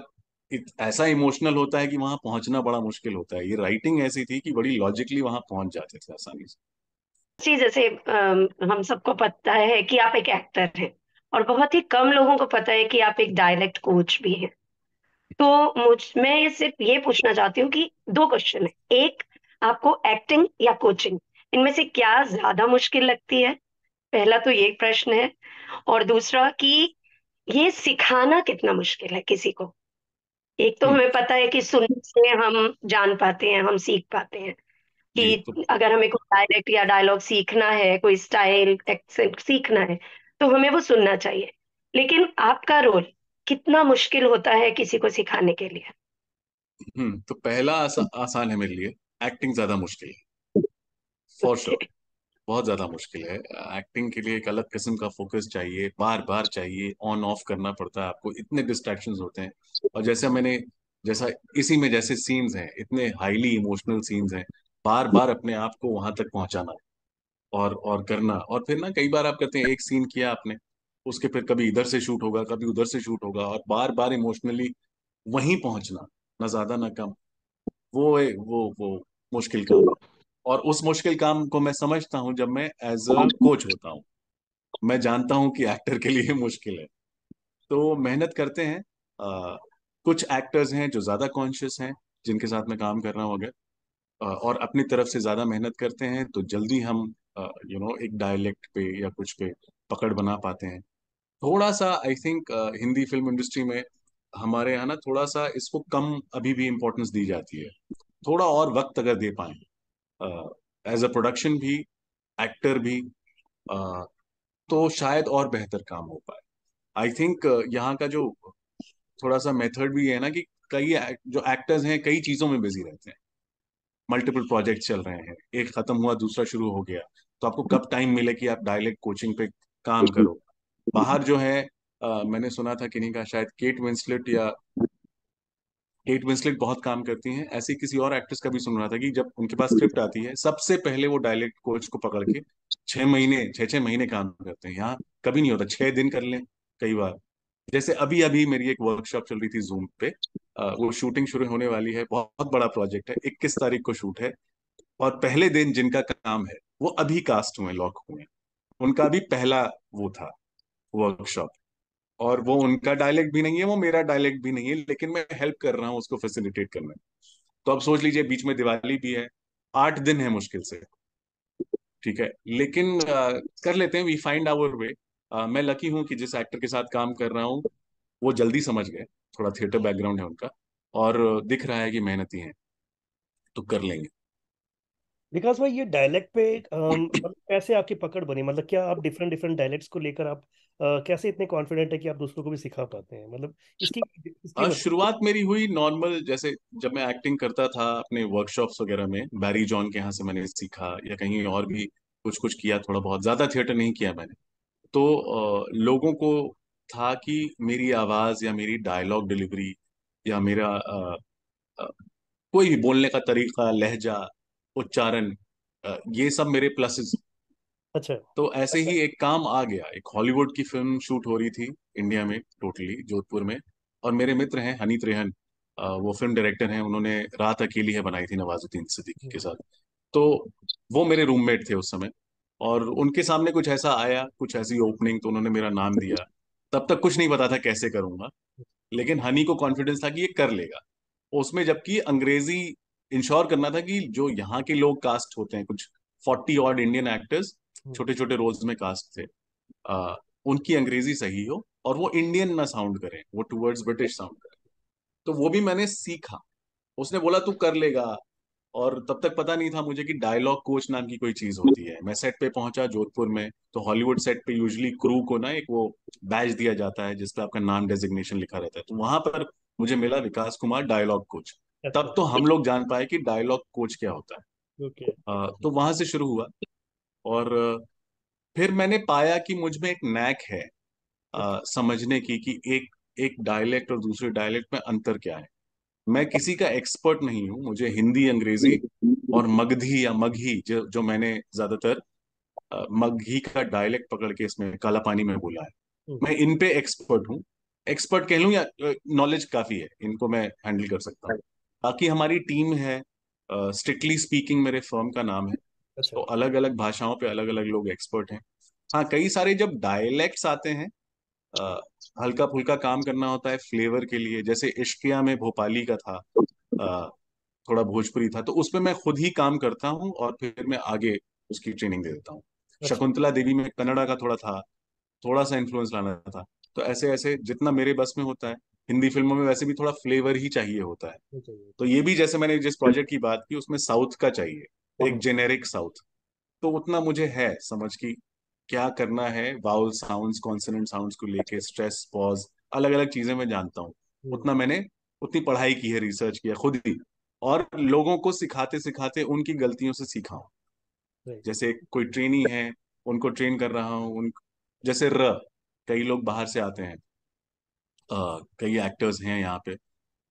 ऐसा इमोशनल होता है कि वहां पहुंचना बड़ा मुश्किल होता है ये राइटिंग ऐसी थी कि बड़ी लॉजिकली वहां पहुंच जाते थे आसानी से जी जैसे हम सबको पता है कि आप एक एक्टर हैं और बहुत ही कम लोगों को पता है कि आप एक डायलेक्ट कोच भी हैं तो मुझ मैं सिर्फ ये पूछना चाहती हूँ कि दो क्वेश्चन है एक आपको एक्टिंग या कोचिंग इनमें से क्या ज्यादा मुश्किल लगती है पहला तो ये प्रश्न है और दूसरा कि ये सिखाना कितना मुश्किल है किसी को एक तो हम्म। हमें पता है कि सुनने से हम जान पाते हैं हम सीख पाते हैं कि तो अगर हमें कोई डायलेक्ट या डायलॉग सीखना है कोई स्टाइल एक्सेंट सीखना है तो हमें वो सुनना चाहिए लेकिन आपका रोल कितना मुश्किल होता है किसी को सिखाने के लिए हम्म तो पहला आसा, आसान है मेरे लिए एक्टिंग ज्यादा मुश्किल है फॉर [LAUGHS] श्योर बहुत ज्यादा मुश्किल है एक्टिंग के लिए एक अलग किस्म का फोकस चाहिए बार बार चाहिए ऑन ऑफ करना पड़ता है आपको इतने डिस्ट्रेक्शन होते हैं और जैसे मैंने जैसा इसी में जैसे सीन्स हैं इतने हाईली इमोशनल सीन्स हैं बार बार अपने आप को वहां तक पहुंचाना और और करना और फिर ना कई बार आप कहते हैं एक सीन किया आपने उसके फिर कभी इधर से शूट होगा कभी उधर से शूट होगा और बार बार इमोशनली वहीं पहुंचना ना ज्यादा ना कम वो वो वो मुश्किल काम है और उस मुश्किल काम को मैं समझता हूँ जब मैं एज अ कोच होता हूँ मैं जानता हूँ कि एक्टर के लिए [LAUGHS] मुश्किल है तो मेहनत करते हैं आ, कुछ एक्टर्स हैं जो ज्यादा कॉन्शियस हैं जिनके साथ मैं काम कर रहा हूँ अगर और अपनी तरफ से ज्यादा मेहनत करते हैं तो जल्दी हम यू नो एक डायलेक्ट पे या कुछ पे पकड़ बना पाते हैं थोड़ा सा I think Hindi film industry में हमारे यहाँ ना थोड़ा सा इसको कम अभी भी इम्पोर्टेंस दी जाती है थोड़ा और वक्त अगर दे पाए एज अ प्रोडक्शन भी एक्टर भी uh, तो शायद और बेहतर काम हो पाए आई थिंक uh, यहाँ का जो थोड़ा सा मेथड भी है ना कि कई जो एक्टर्स हैं कई चीजों में बिजी रहते हैं मल्टीपल प्रोजेक्ट चल रहे हैं एक खत्म हुआ दूसरा शुरू हो गया तो आपको कब टाइम मिले कि आप डायलेक्ट कोचिंग पे काम करो बाहर जो है आ, मैंने सुना था किन्हीं का शायद केट विंसलेट या केट विंसलेट बहुत काम करती हैं ऐसी किसी और एक्ट्रेस का भी सुन रहा था कि जब उनके पास स्क्रिप्ट आती है सबसे पहले वो डायलेक्ट कोच को पकड़ के छह महीने छह छह महीने काम करते हैं यहाँ कभी नहीं होता छह दिन कर लें कई बार जैसे अभी अभी मेरी एक वर्कशॉप चल रही थी जूम पे आ, वो शूटिंग शुरू होने वाली है बहुत बड़ा प्रोजेक्ट है इक्कीस तारीख को शूट है और पहले दिन जिनका काम है वो अभी कास्ट हुए लॉक हुए उनका भी पहला वो था वर्कशॉप और वो उनका डायलेक्ट भी नहीं है वो मेरा डायलेक्ट भी नहीं है लेकिन मैं हेल्प कर रहा हूँ उसको फैसिलिटेट करने तो अब सोच लीजिए बीच में दिवाली भी है आठ दिन है मुश्किल से ठीक है लेकिन आ, कर लेते हैं वी फाइंड आवर वे मैं लकी हूँ कि जिस एक्टर के साथ काम कर रहा हूँ वो जल्दी समझ गए थोड़ा थिएटर बैकग्राउंड है उनका और दिख रहा है कि मेहनती है तो कर लेंगे विकास भाई ये डायलेक्ट पे मतलब कैसे आपकी पकड़ बनी मतलब क्या आप डिफरेंट डिफरेंट डायलेक्ट्स को लेकर आप कैसे इतने कॉन्फिडेंट है कि आप दूसरों को भी सिखा पाते हैं मतलब इसकी, इसकी आ, हाँ, शुरुआत मेरी हुई नॉर्मल जैसे जब मैं एक्टिंग करता था अपने वर्कशॉप्स वगैरह में बैरी जॉन के यहाँ से मैंने सीखा या कहीं और भी कुछ कुछ किया थोड़ा बहुत ज्यादा थिएटर नहीं किया मैंने तो आ, लोगों को था कि मेरी आवाज या मेरी डायलॉग डिलीवरी या मेरा आ, कोई भी बोलने का तरीका लहजा उच्चारण ये सब मेरे प्लसेस अच्छा तो ऐसे अच्छा। ही एक काम आ गया एक हॉलीवुड की फिल्म शूट हो रही थी इंडिया में टोटली जोधपुर में और मेरे मित्र हैं हनी त्रेहन वो फिल्म डायरेक्टर हैं उन्होंने रात अकेली है बनाई थी नवाजुद्दीन सिद्दीकी के साथ तो वो मेरे रूममेट थे उस समय और उनके सामने कुछ ऐसा आया कुछ ऐसी ओपनिंग तो उन्होंने मेरा नाम दिया तब तक कुछ नहीं पता था कैसे करूंगा लेकिन हनी को कॉन्फिडेंस था कि ये कर लेगा उसमें जबकि अंग्रेजी इंश्योर करना था कि जो यहाँ के लोग कास्ट होते हैं कुछ forty odd Indian actors hmm. छोटे छोटे रोल्स में कास्ट थे आ, उनकी अंग्रेजी सही हो और वो इंडियन ना साउंड करें वो टूवर्ड्स ब्रिटिश साउंड करें तो वो भी मैंने सीखा उसने बोला तू कर लेगा और तब तक पता नहीं था मुझे कि डायलॉग कोच नाम की कोई चीज होती है मैं सेट पे पहुंचा जोधपुर में तो हॉलीवुड सेट पे यूजली क्रू को ना एक वो बैच दिया जाता है जिसपे आपका नाम डेजिग्नेशन लिखा रहता है तो वहां पर मुझे मिला विकास कुमार डायलॉग कोच अच्छा। तब तो हम लोग जान पाए कि डायलॉग कोच क्या होता है okay. तो वहां से शुरू हुआ और फिर मैंने पाया कि मुझ में एक नैक है आ, अच्छा। समझने की कि एक एक डायलेक्ट और दूसरे डायलेक्ट में अंतर क्या है मैं किसी का एक्सपर्ट नहीं हूं मुझे हिंदी अंग्रेजी और मगधी या मगही जो जो मैंने ज्यादातर मगही का डायलेक्ट पकड़ के इसमें काला पानी में बोला है हम्म। मैं इन पे एक्सपर्ट हूँ एक्सपर्ट कह लूँ या नॉलेज काफी है इनको मैं हैंडल कर सकता हूँ हाँ। बाकी हमारी टीम है स्ट्रिक्टली स्पीकिंग मेरे फर्म का नाम है अच्छा। तो अलग अलग भाषाओं पे अलग अलग लोग एक्सपर्ट हैं हाँ कई सारे जब डायलैक्ट्स आते हैं हल्का फुल्का काम करना होता है फ्लेवर के लिए जैसे इश्किया में भोपाली का था आ, थोड़ा भोजपुरी था तो उसमें मैं खुद ही काम करता हूँ और फिर मैं आगे उसकी ट्रेनिंग दे देता हूँ अच्छा। शकुंतला देवी में कन्नड़ा का थोड़ा था थोड़ा सा इन्फ्लुएंस लाना था तो ऐसे ऐसे जितना मेरे बस में होता है हिंदी फिल्मों में वैसे भी थोड़ा फ्लेवर ही चाहिए होता है तो ये भी जैसे मैंने जिस प्रोजेक्ट की बात की उसमें साउथ का चाहिए एक जेनेरिक साउथ तो उतना मुझे है समझ की क्या करना है वाउल साउंड कॉन्सनेंट साउंड को लेके स्ट्रेस पॉज अलग अलग चीजें मैं जानता हूँ हम्म। उतना मैंने उतनी पढ़ाई की है रिसर्च किया खुद ही और लोगों को सिखाते सिखाते उनकी गलतियों से सीखा हूं जैसे कोई ट्रेनी है उनको ट्रेन कर रहा हूं उन जैसे र कई लोग बाहर से आते हैं आ, कई एक्टर्स हैं यहाँ पे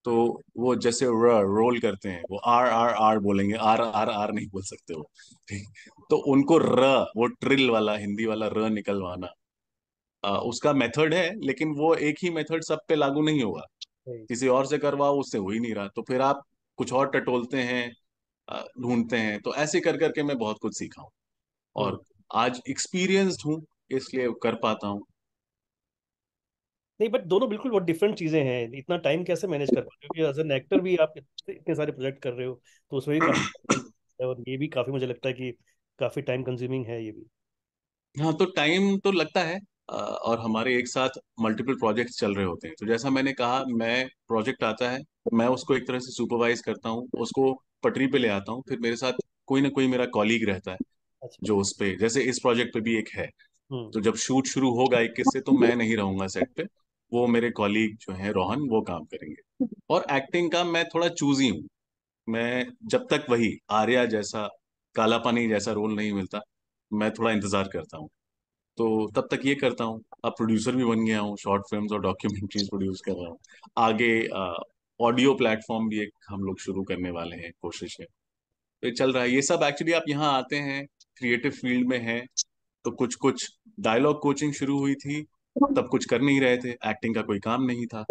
तो वो जैसे र रोल करते हैं वो आर आर आर बोलेंगे आर आर आर नहीं बोल सकते वो तो उनको र वो ट्रिल वाला हिंदी वाला र निकलवाना आ, उसका मेथड है लेकिन वो एक ही मेथड सब पे लागू नहीं होगा किसी और से करवाओ उससे हो ही नहीं रहा तो फिर आप कुछ और टटोलते हैं ढूंढते हैं तो ऐसे कर करके मैं बहुत कुछ सीखा हूँ हम्म। और आज एक्सपीरियंस्ड हूँ इसलिए कर पाता हूँ नहीं बट दोनों बिल्कुल बहुत डिफरेंट चीजें हैं इतना टाइम कैसे मैनेज कर पाते हो क्योंकि एज एन एक्टर भी आप इतने सारे प्रोजेक्ट कर रहे हो तो उसमें भी काफी और ये भी काफी मुझे लगता है कि काफी टाइम कंज्यूमिंग है ये भी हाँ तो टाइम तो लगता है और हमारे एक साथ मल्टीपल प्रोजेक्ट्स चल रहे होते हैं तो जैसा मैंने कहा मैं प्रोजेक्ट आता है मैं उसको एक तरह से सुपरवाइज करता हूँ उसको पटरी पे ले आता हूँ फिर मेरे साथ कोई ना कोई मेरा कॉलीग रहता है अच्छा। जो उस पे जैसे इस प्रोजेक्ट पे भी एक है हम्म। तो जब शूट शुरू होगा इक्कीस से तो मैं नहीं रहूंगा सेट पे वो मेरे कॉलीग जो हैं रोहन वो काम करेंगे और एक्टिंग का मैं थोड़ा चूजी हूँ मैं जब तक वही आर्या जैसा काला पानी जैसा रोल नहीं मिलता मैं थोड़ा इंतजार करता हूँ तो तब तक ये करता हूँ अब प्रोड्यूसर भी बन गया हूँ शॉर्ट फिल्म और डॉक्यूमेंट्रीज प्रोड्यूस कर रहा हूँ आगे ऑडियो प्लेटफॉर्म भी एक हम लोग शुरू करने वाले हैं कोशिश है तो चल रहा है ये सब एक्चुअली आप यहाँ आते हैं क्रिएटिव फील्ड में हैं तो कुछ कुछ डायलॉग कोचिंग शुरू हुई थी तब कुछ कर नहीं रहे थे एक्टिंग का कोई काम नहीं था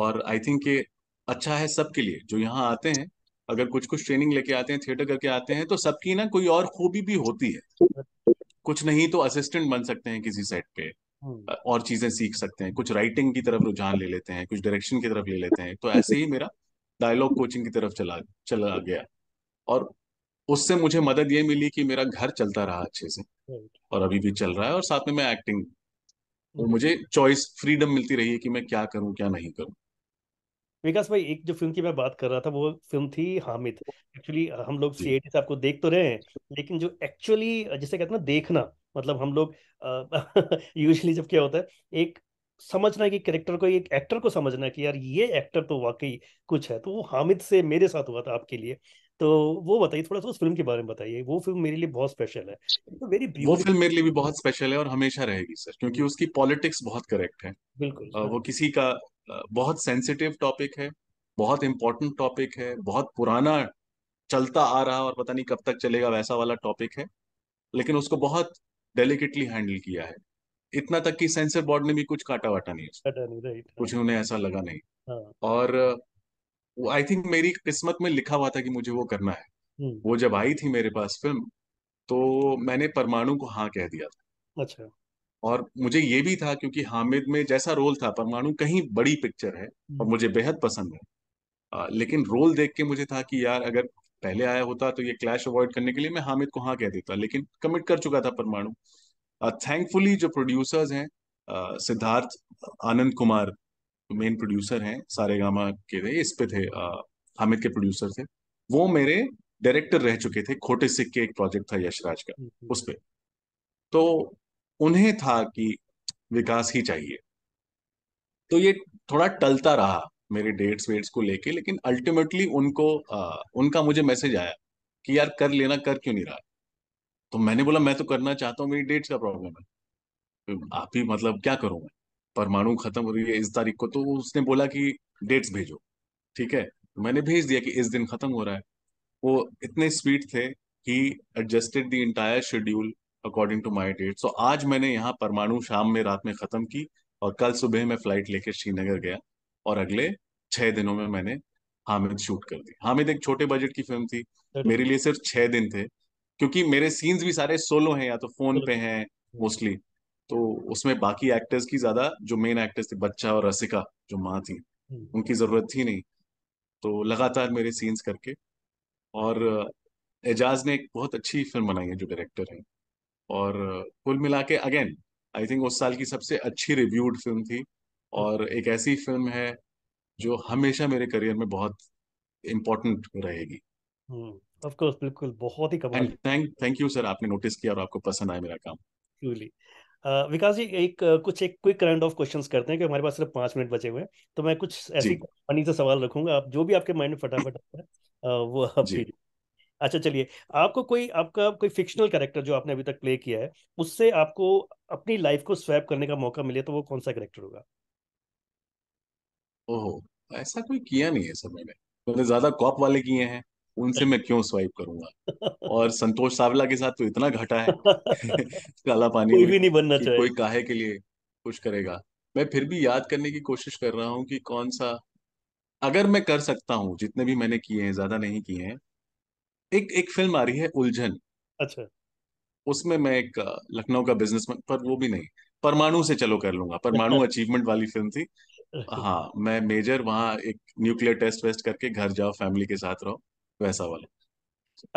और आई थिंक ये अच्छा है सबके लिए जो यहाँ आते हैं अगर कुछ कुछ ट्रेनिंग लेके आते हैं थिएटर करके आते हैं तो सबकी ना कोई और खूबी भी होती है कुछ नहीं तो असिस्टेंट बन सकते हैं किसी सेट पे हम्म। और चीजें सीख सकते हैं कुछ राइटिंग की तरफ रुझान ले लेते हैं कुछ डायरेक्शन की तरफ ले लेते हैं तो ऐसे ही मेरा डायलॉग कोचिंग की तरफ चला चला गया और उससे मुझे मदद ये मिली कि मेरा घर चलता रहा अच्छे से और अभी भी चल रहा है और साथ में मैं एक्टिंग और मुझे चॉइस फ्रीडम मिलती रही है कि मैं क्या करूं क्या नहीं करूं विकास भाई एक जो फिल्म की मैं बात कर रहा था वो फिल्म थी हामिद एक्चुअली हम लोग सी साहब को देख तो रहे हैं लेकिन जो एक्चुअली जिसे कहते हैं ना देखना मतलब हम लोग यूजली [LAUGHS] जब क्या होता है एक समझना कि करेक्टर को एक एक्टर को समझना कि यार ये एक्टर तो वाकई कुछ है तो वो हामिद से मेरे साथ हुआ था आपके लिए तो वो बताइए थोड़ा सा उस फिल्म के बारे में बताइए वो फिल्म मेरे लिए बहुत स्पेशल है तो वेरी वो फिल्म मेरे लिए भी बहुत स्पेशल है और हमेशा रहेगी सर क्योंकि हम्म। उसकी पॉलिटिक्स बहुत करेक्ट है बिल्कुल हाँ। वो किसी का बहुत सेंसिटिव टॉपिक है बहुत इंपॉर्टेंट टॉपिक है बहुत पुराना चलता आ रहा और पता नहीं कब तक चलेगा वैसा वाला टॉपिक है लेकिन उसको बहुत डेलिकेटली हैंडल किया है इतना तक कि सेंसर बोर्ड ने भी कुछ काटा वाटा नहीं, नहीं हाँ। कुछ उन्हें ऐसा लगा नहीं हाँ। और आई थिंक मेरी किस्मत में लिखा हुआ था कि मुझे वो करना है हम्म। वो जब आई थी मेरे पास फिल्म तो मैंने परमाणु को हाँ कह दिया था अच्छा और मुझे ये भी था क्योंकि हामिद में जैसा रोल था परमाणु कहीं बड़ी पिक्चर है और हम्म। मुझे बेहद पसंद है आ, लेकिन रोल देख के मुझे था कि यार अगर पहले आया होता तो ये क्लैश अवॉइड करने के लिए मैं हामिद को हाँ कह देता लेकिन कमिट कर चुका था परमाणु थैंकफुली जो प्रोड्यूसर्स हैं सिद्धार्थ आनंद कुमार मेन प्रोड्यूसर हैं सारे गामा के थे इस पे थे हामिद के प्रोड्यूसर थे वो मेरे डायरेक्टर रह चुके थे खोटे सिक्के एक प्रोजेक्ट था यशराज का हम्म। उस पर तो उन्हें था कि विकास ही चाहिए तो ये थोड़ा टलता रहा मेरे डेट्स वेट्स को लेके लेकिन अल्टीमेटली उनको आ, उनका मुझे मैसेज आया कि यार कर लेना कर क्यों नहीं रहा तो मैंने बोला मैं तो करना चाहता हूँ मेरी डेट्स का प्रॉब्लम है आप ही मतलब क्या करूँ मैं परमाणु खत्म हो रही है इस तारीख को तो उसने बोला कि डेट्स भेजो ठीक है तो मैंने भेज दिया कि इस दिन खत्म हो रहा है वो इतने स्वीट थे कि adjusted the entire schedule according to my date so आज मैंने यहाँ परमाणु शाम में रात में खत्म की और कल सुबह मैं फ्लाइट लेके श्रीनगर गया और अगले छह दिनों में मैंने हामिद शूट कर दी हामिद एक छोटे बजट की फिल्म थी मेरे लिए सिर्फ छह दिन थे क्योंकि मेरे सीन्स भी सारे सोलो हैं या तो फोन पे हैं मोस्टली तो उसमें बाकी एक्टर्स की ज्यादा जो मेन एक्टर्स थे बच्चा और रसिका जो माँ थी हम्म। उनकी जरूरत थी नहीं तो लगातार मेरे सीन्स करके और एजाज ने एक बहुत अच्छी फिल्म बनाई है जो डायरेक्टर है और कुल मिला के अगेन आई थिंक उस साल की सबसे अच्छी रिव्यूड फिल्म थी और एक ऐसी फिल्म है जो हमेशा मेरे करियर में बहुत इम्पोर्टेंट रहेगी ऑफ हम्म, कोर्स बिल्कुल बहुत ही कमाल थैंक थैंक यू सर आपने नोटिस किया और आपको पसंद आया मेरा काम ट्रूली विकास जी एक कुछ एक क्विक राउंड ऑफ क्वेश्चंस करते हैं कि हमारे पास सिर्फ पांच मिनट बचे हुए हैं तो मैं कुछ ऐसी फनी से सवाल रखूंगा आप जो भी आपके माइंड में फटाफट आता है वो आप अच्छा चलिए आपको कोई आपका कोई फिक्शनल कैरेक्टर जो आपने अभी तक प्ले किया है उससे आपको अपनी लाइफ को स्वैप करने का मौका मिले तो वो कौन सा कैरेक्टर होगा ओहो ऐसा कोई किया नहीं है सर मैंने मैंने ज्यादा कॉप वाले किए हैं उनसे मैं क्यों स्वाइप करूंगा और संतोष सावला के साथ तो इतना घटा है [LAUGHS] काला पानी कोई भी नहीं बनना चाहिए कोई काहे के लिए कुछ करेगा मैं फिर भी याद करने की कोशिश कर रहा हूँ कि कौन सा अगर मैं कर सकता हूँ जितने भी मैंने किए हैं ज्यादा नहीं किए हैं एक एक फिल्म आ रही है उलझन अच्छा उसमें मैं एक लखनऊ का बिजनेसमैन पर वो भी नहीं परमाणु से चलो कर लूंगा परमाणु अचीवमेंट [LAUGHS] वाली फिल्म थी अच्छा। हाँ मैं मेजर वहां एक न्यूक्लियर टेस्ट वेस्ट करके घर जाओ फैमिली के साथ रहो वैसा वाले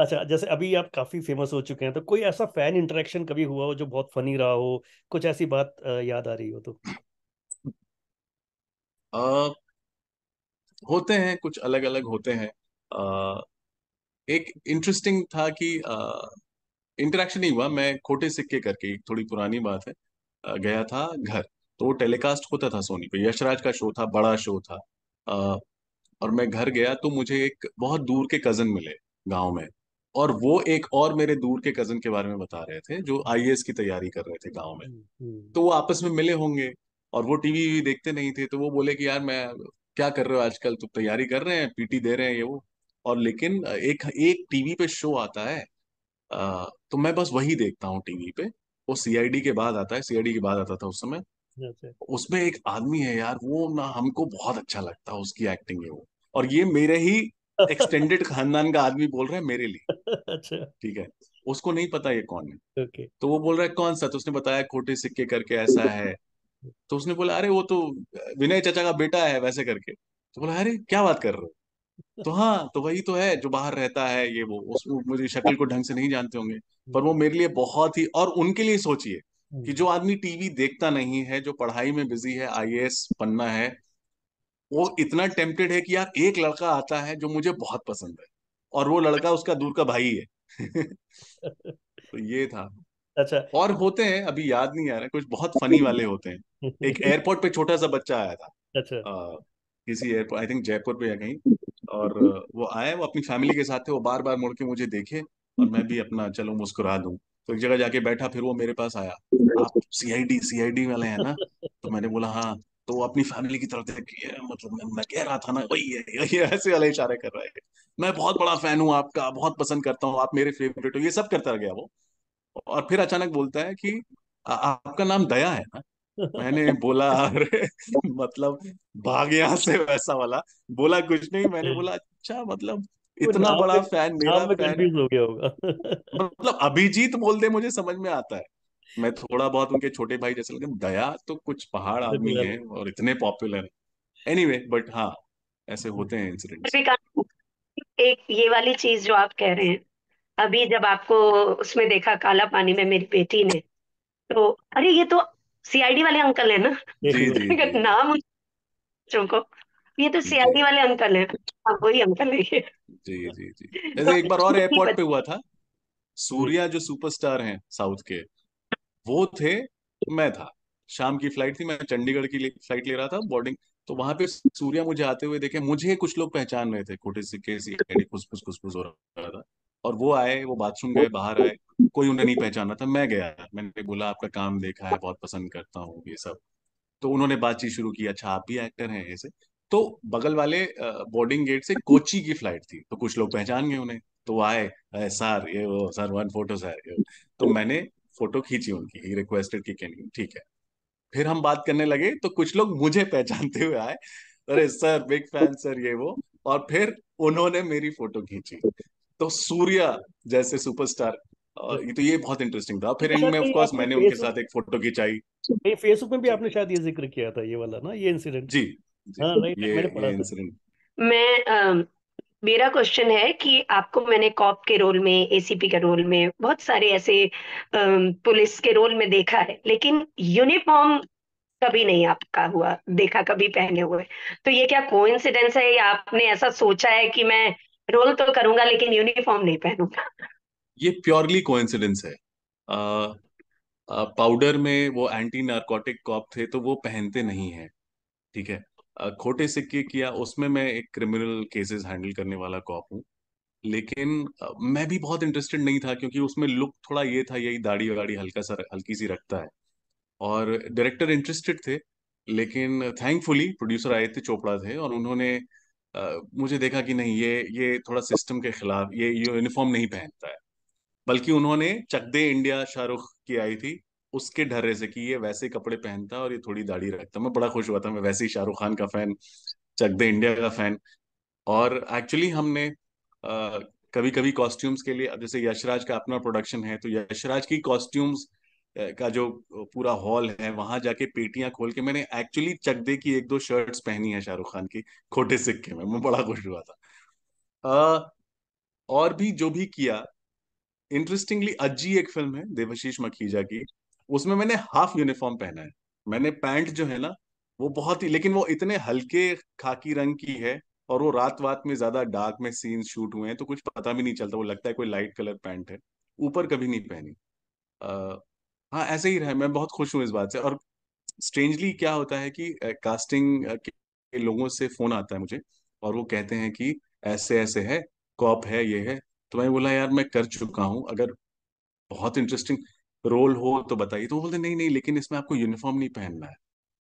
अच्छा जैसे अभी आप काफी फेमस हो चुके हैं तो कोई ऐसा फैन इंटरेक्शन कभी हुआ हो जो बहुत फनी रहा हो कुछ ऐसी बात याद आ रही हो तो आ, होते हैं कुछ अलग अलग होते हैं आ, एक इंटरेस्टिंग था कि इंटरेक्शन नहीं हुआ मैं खोटे सिक्के करके थोड़ी पुरानी बात है आ, गया था घर तो टेलीकास्ट होता था सोनी पे यशराज का शो था बड़ा शो था और मैं घर गया तो मुझे एक बहुत दूर के कजन मिले गांव में और वो एक और मेरे दूर के कजन के बारे में बता रहे थे जो आई की तैयारी कर रहे थे गाँव में हम्म। तो वो आपस में मिले होंगे और वो टीवी देखते नहीं थे तो वो बोले कि यार मैं क्या कर रहे हो आजकल तुम तैयारी कर रहे हैं पीटी दे रहे हैं ये वो और लेकिन एक एक टीवी पे शो आता है तो मैं बस वही देखता हूँ टीवी पे वो सीआईडी के बाद आता है सीआईडी के बाद आता था उस समय अच्छा। उसमें एक आदमी है यार वो ना हमको बहुत अच्छा लगता है उसकी एक्टिंग है वो और ये मेरे ही एक्सटेंडेड [LAUGHS] खानदान का आदमी बोल रहा है मेरे लिए अच्छा ठीक है उसको नहीं पता ये कौन है okay. तो वो बोल रहा है कौन सा तो उसने बताया खोटे सिक्के करके ऐसा है तो उसने बोला अरे वो तो विनय चाचा का बेटा है वैसे करके तो बोला अरे क्या बात कर रहे हो तो हाँ तो वही तो है जो बाहर रहता है ये वो उस मुझे शक्ल को ढंग से नहीं जानते होंगे पर वो मेरे लिए बहुत ही और उनके लिए सोचिए कि हम्म। जो आदमी टीवी देखता नहीं है जो पढ़ाई में बिजी है आईएएस बनना है वो इतना टेम्पटेड है कि यार एक लड़का आता है जो मुझे बहुत पसंद है और वो लड़का उसका दूर का भाई है [LAUGHS] तो ये था अच्छा और होते हैं अभी याद नहीं आ रहा कुछ बहुत फनी वाले होते हैं [LAUGHS] एक एयरपोर्ट पे छोटा सा बच्चा आया था अच्छा आ, किसी एयरपोर्ट आई थिंक जयपुर पे या कहीं और वो आए वो अपनी फैमिली के साथ थे वो बार बार मुड़ के मुझे देखे और मैं भी अपना चलो मुस्कुरा दू तो एक जगह जाके बैठा फिर वो मेरे पास आया आप सीआईडी सीआईडी वाले हैं ना तो मैंने बोला हाँ तो वो अपनी फैमिली की तरफ देख मतलब मैं, मैं कह रहा था ना वही है यही है ऐसे वाले इशारे कर रहा है मैं बहुत बड़ा फैन हूँ आपका बहुत पसंद करता हूँ आप मेरे फेवरेट हो ये सब करता गया वो और फिर अचानक बोलता है कि आ, आपका नाम दया है ना मैंने बोला अरे मतलब भाग यहाँ से वैसा वाला बोला कुछ नहीं मैंने बोला अच्छा मतलब इतना बड़ा फैन मेरा फैन हो गया होगा मतलब अभिजीत बोल दे मुझे समझ में आता है मैं थोड़ा बहुत उनके छोटे भाई जैसे लगे दया तो कुछ पहाड़ आदमी है और इतने पॉपुलर एनी वे बट हाँ ऐसे होते हैं इंसिडेंट एक ये वाली चीज जो आप कह रहे हैं अभी जब आपको उसमें देखा काला पानी में मेरी बेटी ने तो अरे ये तो सीआईडी वाले अंकल है ना [LAUGHS] नाम को ये तो सीआईडी वाले अंकल है हाँ वही अंकल है जी जी जी तो एक बार और एयरपोर्ट पे हुआ था हम्म। सूर्या जो सुपरस्टार हैं साउथ के वो थे तो मैं था शाम की फ्लाइट थी मैं चंडीगढ़ की फ्लाइट ले रहा था बोर्डिंग तो वहां पे सूर्या मुझे आते हुए देखे मुझे कुछ लोग पहचान रहे थे कोटे सिक्के सी खुसफुस हो रहा था और वो आए वो बाथरूम गए बाहर आए कोई उन्हें नहीं पहचाना था मैं गया मैंने बोला आपका काम देखा है बहुत पसंद करता हूँ ये सब तो उन्होंने बातचीत शुरू की अच्छा आप भी एक्टर हैं ऐसे तो बगल वाले बोर्डिंग गेट से कोची की फ्लाइट थी तो कुछ लोग पहचान गए उन्हें तो आए सर ये वो सर वन फोटो सर तो मैंने फोटो खींची उनकी ही रिक्वेस्टेड कि कैन यू ठीक है फिर हम बात करने लगे तो कुछ लोग मुझे पहचानते हुए आए अरे सर बिग फैन सर ये वो और फिर उन्होंने मेरी फोटो खींची तो सूर्य जैसे सुपरस्टार ये तो ये बहुत इंटरेस्टिंग था फिर एंड में ऑफ कोर्स मैंने उनके साथ एक फोटो खिंचाई फेसबुक में भी आपने शायद ये जिक्र किया था ये वाला ना ये इंसिडेंट जी, जी हाँ राइट मैंने पढ़ा इंसिडेंट मैं मेरा क्वेश्चन है कि आपको मैंने कॉप के रोल में एसीपी के रोल में बहुत सारे ऐसे पुलिस के रोल में देखा है लेकिन यूनिफॉर्म कभी नहीं आपका हुआ देखा कभी पहने हुए तो ये क्या कोइंसिडेंस है या आपने ऐसा सोचा है कि मैं रोल तो करूंगा लेकिन यूनिफॉर्म नहीं पहनूंगा ये प्योरली कोइंसिडेंस है पाउडर में वो एंटी नार्कोटिक कॉप थे तो वो पहनते नहीं है ठीक है खोटे सिक्के किया उसमें मैं एक क्रिमिनल केसेस हैंडल करने वाला कॉप हूँ लेकिन मैं भी बहुत इंटरेस्टेड नहीं था क्योंकि उसमें लुक थोड़ा ये था यही दाढ़ी वाड़ी हल्का सा हल्की सी रखता है और डायरेक्टर इंटरेस्टेड थे लेकिन थैंकफुली प्रोड्यूसर आए थे चोपड़ा थे और उन्होंने आ, मुझे देखा कि नहीं ये ये थोड़ा सिस्टम के खिलाफ ये यूनिफॉर्म नहीं पहनता है बल्कि उन्होंने चक दे इंडिया शाहरुख की आई थी उसके ढर्रे से कि ये वैसे कपड़े पहनता और ये थोड़ी दाढ़ी रखता मैं बड़ा खुश हुआ था मैं वैसे ही शाहरुख खान का फैन चक दे इंडिया का फैन और एक्चुअली हमने आ, कभी कभी कॉस्ट्यूम्स के लिए जैसे यशराज का अपना प्रोडक्शन है तो यशराज की कॉस्ट्यूम्स का जो पूरा हॉल है वहां जाके पेटियां खोल के मैंने एक्चुअली चक दे की एक दो शर्ट्स पहनी है शाहरुख खान की खोटे सिक्के में मैं बड़ा खुश हुआ था आ, और भी जो भी किया इंटरेस्टिंगली अज्जी एक फिल्म है देवशीष मखीजा की उसमें मैंने हाफ यूनिफॉर्म पहना है मैंने पैंट जो है ना वो बहुत ही लेकिन वो इतने हल्के खाकी रंग की है और वो रात वात में ज्यादा डार्क में सीन शूट हुए हैं तो कुछ पता भी नहीं चलता वो लगता है कोई लाइट कलर पैंट है ऊपर कभी नहीं पहनी हाँ ऐसे ही रहे मैं बहुत खुश हूँ इस बात से और स्ट्रेंजली क्या होता है कि कास्टिंग के लोगों से फोन आता है मुझे और वो कहते हैं कि ऐसे ऐसे है कॉप है ये है तो मैं बोला यार मैं कर चुका हूँ अगर बहुत इंटरेस्टिंग रोल हो तो बताइए तो बोलते नहीं नहीं लेकिन इसमें आपको यूनिफॉर्म नहीं पहनना है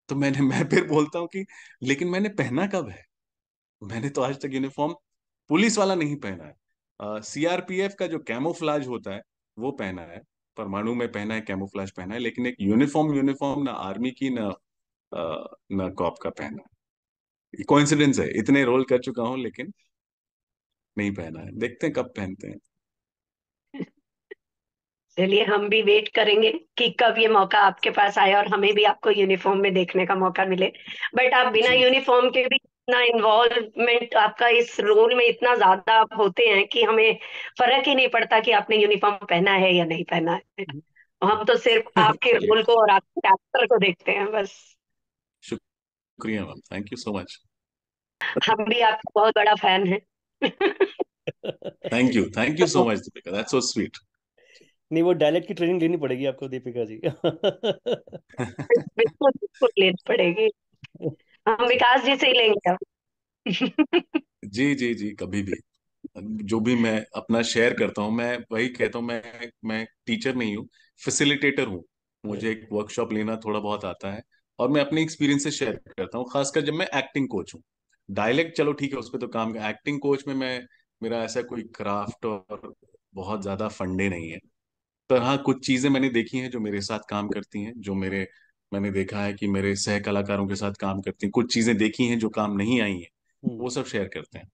तो मैंने मैं फिर बोलता हूँ कि लेकिन मैंने पहना कब है मैंने तो आज तक यूनिफॉर्म पुलिस वाला नहीं पहना है सीआरपीएफ uh, का जो कैमोफ्लाज होता है वो पहना है परमाणु में पहना है कैमोफ्लाज पहना है लेकिन एक यूनिफॉर्म यूनिफॉर्म ना आर्मी की ना ना कॉप का पहना है कोइंसिडेंस है इतने रोल कर चुका हूं लेकिन नहीं पहना है देखते हैं कब पहनते हैं चलिए हम भी वेट करेंगे कि कब ये मौका आपके पास आए और हमें भी आपको यूनिफॉर्म में देखने का मौका मिले बट आप बिना यूनिफॉर्म के भी इतना इन्वॉल्वमेंट आपका इस रोल में इतना ज्यादा आप होते हैं कि हमें फर्क ही नहीं पड़ता कि आपने यूनिफॉर्म पहना है या नहीं पहना है हम्म। हम तो सिर्फ [LAUGHS] आपके रोल को और आपके कैरेक्टर को देखते हैं बस शुक्रिया ma'am thank you so much हम भी आपका बहुत बड़ा फैन है thank you thank you so much Deepika that's so sweet नहीं वो डायलेक्ट की ट्रेनिंग लेनी पड़ेगी आपको दीपिका जी लेनी पड़ेगी हम विकास जी से ही लेंगे जी जी जी कभी भी जो भी मैं अपना शेयर करता हूँ मैं वही कहता हूँ मैं मैं टीचर नहीं हूँ फैसिलिटेटर हूँ मुझे एक वर्कशॉप लेना थोड़ा बहुत आता है और मैं अपने एक्सपीरियंस से शेयर करता हूँ खासकर जब मैं एक्टिंग कोच हूँ डायलेक्ट चलो ठीक है उस पर तो काम एक्टिंग कोच में मैं मेरा ऐसा कोई क्राफ्ट और बहुत ज्यादा फंडे नहीं है तरह कुछ चीजें मैंने देखी हैं जो मेरे साथ काम करती हैं जो मेरे मैंने देखा है कि मेरे सह कलाकारों के साथ काम करती हैं कुछ चीजें देखी हैं जो काम नहीं आई हैं वो सब शेयर करते हैं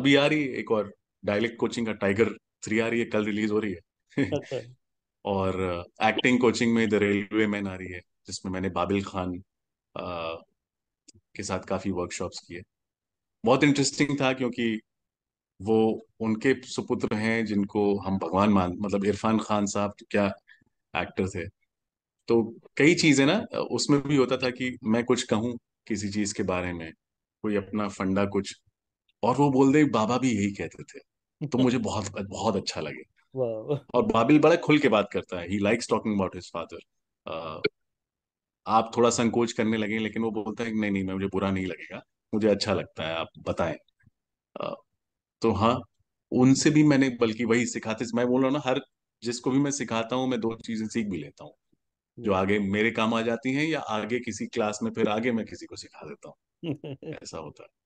अभी आ रही है एक और डायलेक्ट कोचिंग का टाइगर थ्री आ रही है कल रिलीज हो रही है अच्छा। [LAUGHS] और एक्टिंग कोचिंग में द रेलवे मैन आ रही है जिसमें मैंने बाबिल खान आ, के साथ काफी वर्कशॉप्स किए बहुत इंटरेस्टिंग था क्योंकि वो उनके सुपुत्र हैं जिनको हम भगवान मान मतलब इरफान खान साहब तो क्या एक्टर थे तो कई चीजें ना उसमें भी होता था कि मैं कुछ कहूँ किसी चीज के बारे में कोई अपना फंडा कुछ और वो बोल दे बाबा भी यही कहते थे तो मुझे बहुत बहुत अच्छा लगे और बाबिल बड़ा खुल के बात करता है he likes talking about his father आप थोड़ा संकोच करने लगे लेकिन वो बोलता है नहीं नहीं मैं मुझे बुरा नहीं लगेगा मुझे अच्छा लगता है आप बताएं तो हाँ उनसे भी मैंने बल्कि वही सिखाते मैं बोल रहा हूँ ना हर जिसको भी मैं सिखाता हूँ मैं दो चीजें सीख भी लेता हूँ जो हम्म। आगे मेरे काम आ जाती हैं या आगे किसी क्लास में फिर आगे मैं किसी को सिखा देता हूँ [LAUGHS] ऐसा होता है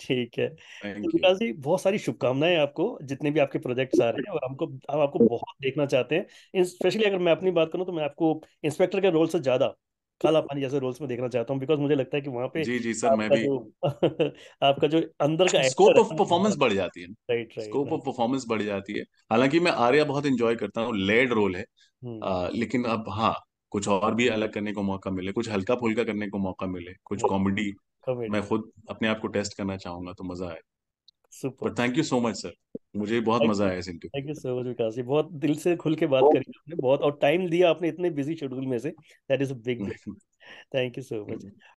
ठीक है तो जी बहुत सारी शुभकामनाएं आपको जितने भी आपके प्रोजेक्ट्स आ रहे हैं और हमको हम आपको बहुत देखना चाहते हैं स्पेशली अगर मैं अपनी बात करूं तो मैं आपको इंस्पेक्टर के रोल से ज्यादा काला पानी जैसे रोल्स में देखना चाहता हूँ बिकॉज मुझे लगता है कि वहां पे जी जी सर मैं भी जो, [LAUGHS] आपका जो अंदर का स्कोप ऑफ परफॉर्मेंस बढ़ जाती है right right scope of performance बढ़ जाती है हालांकि मैं आर्या बहुत एंजॉय करता हूँ लेड रोल है आ, हम्म। लेकिन अब हाँ कुछ और भी अलग करने को मौका मिले कुछ हल्का फुल्का करने को मौका मिले कुछ कॉमेडी मैं खुद अपने आप को टेस्ट करना चाहूंगा तो मजा आए thank you so much sir मुझे बहुत मजा आया इस interview thank you so much Vikas ji बहुत दिल से खुल के बात oh. करी आपने बहुत और टाइम दिया आपने इतने बिजी शेड्यूल में से that is a big thank you so much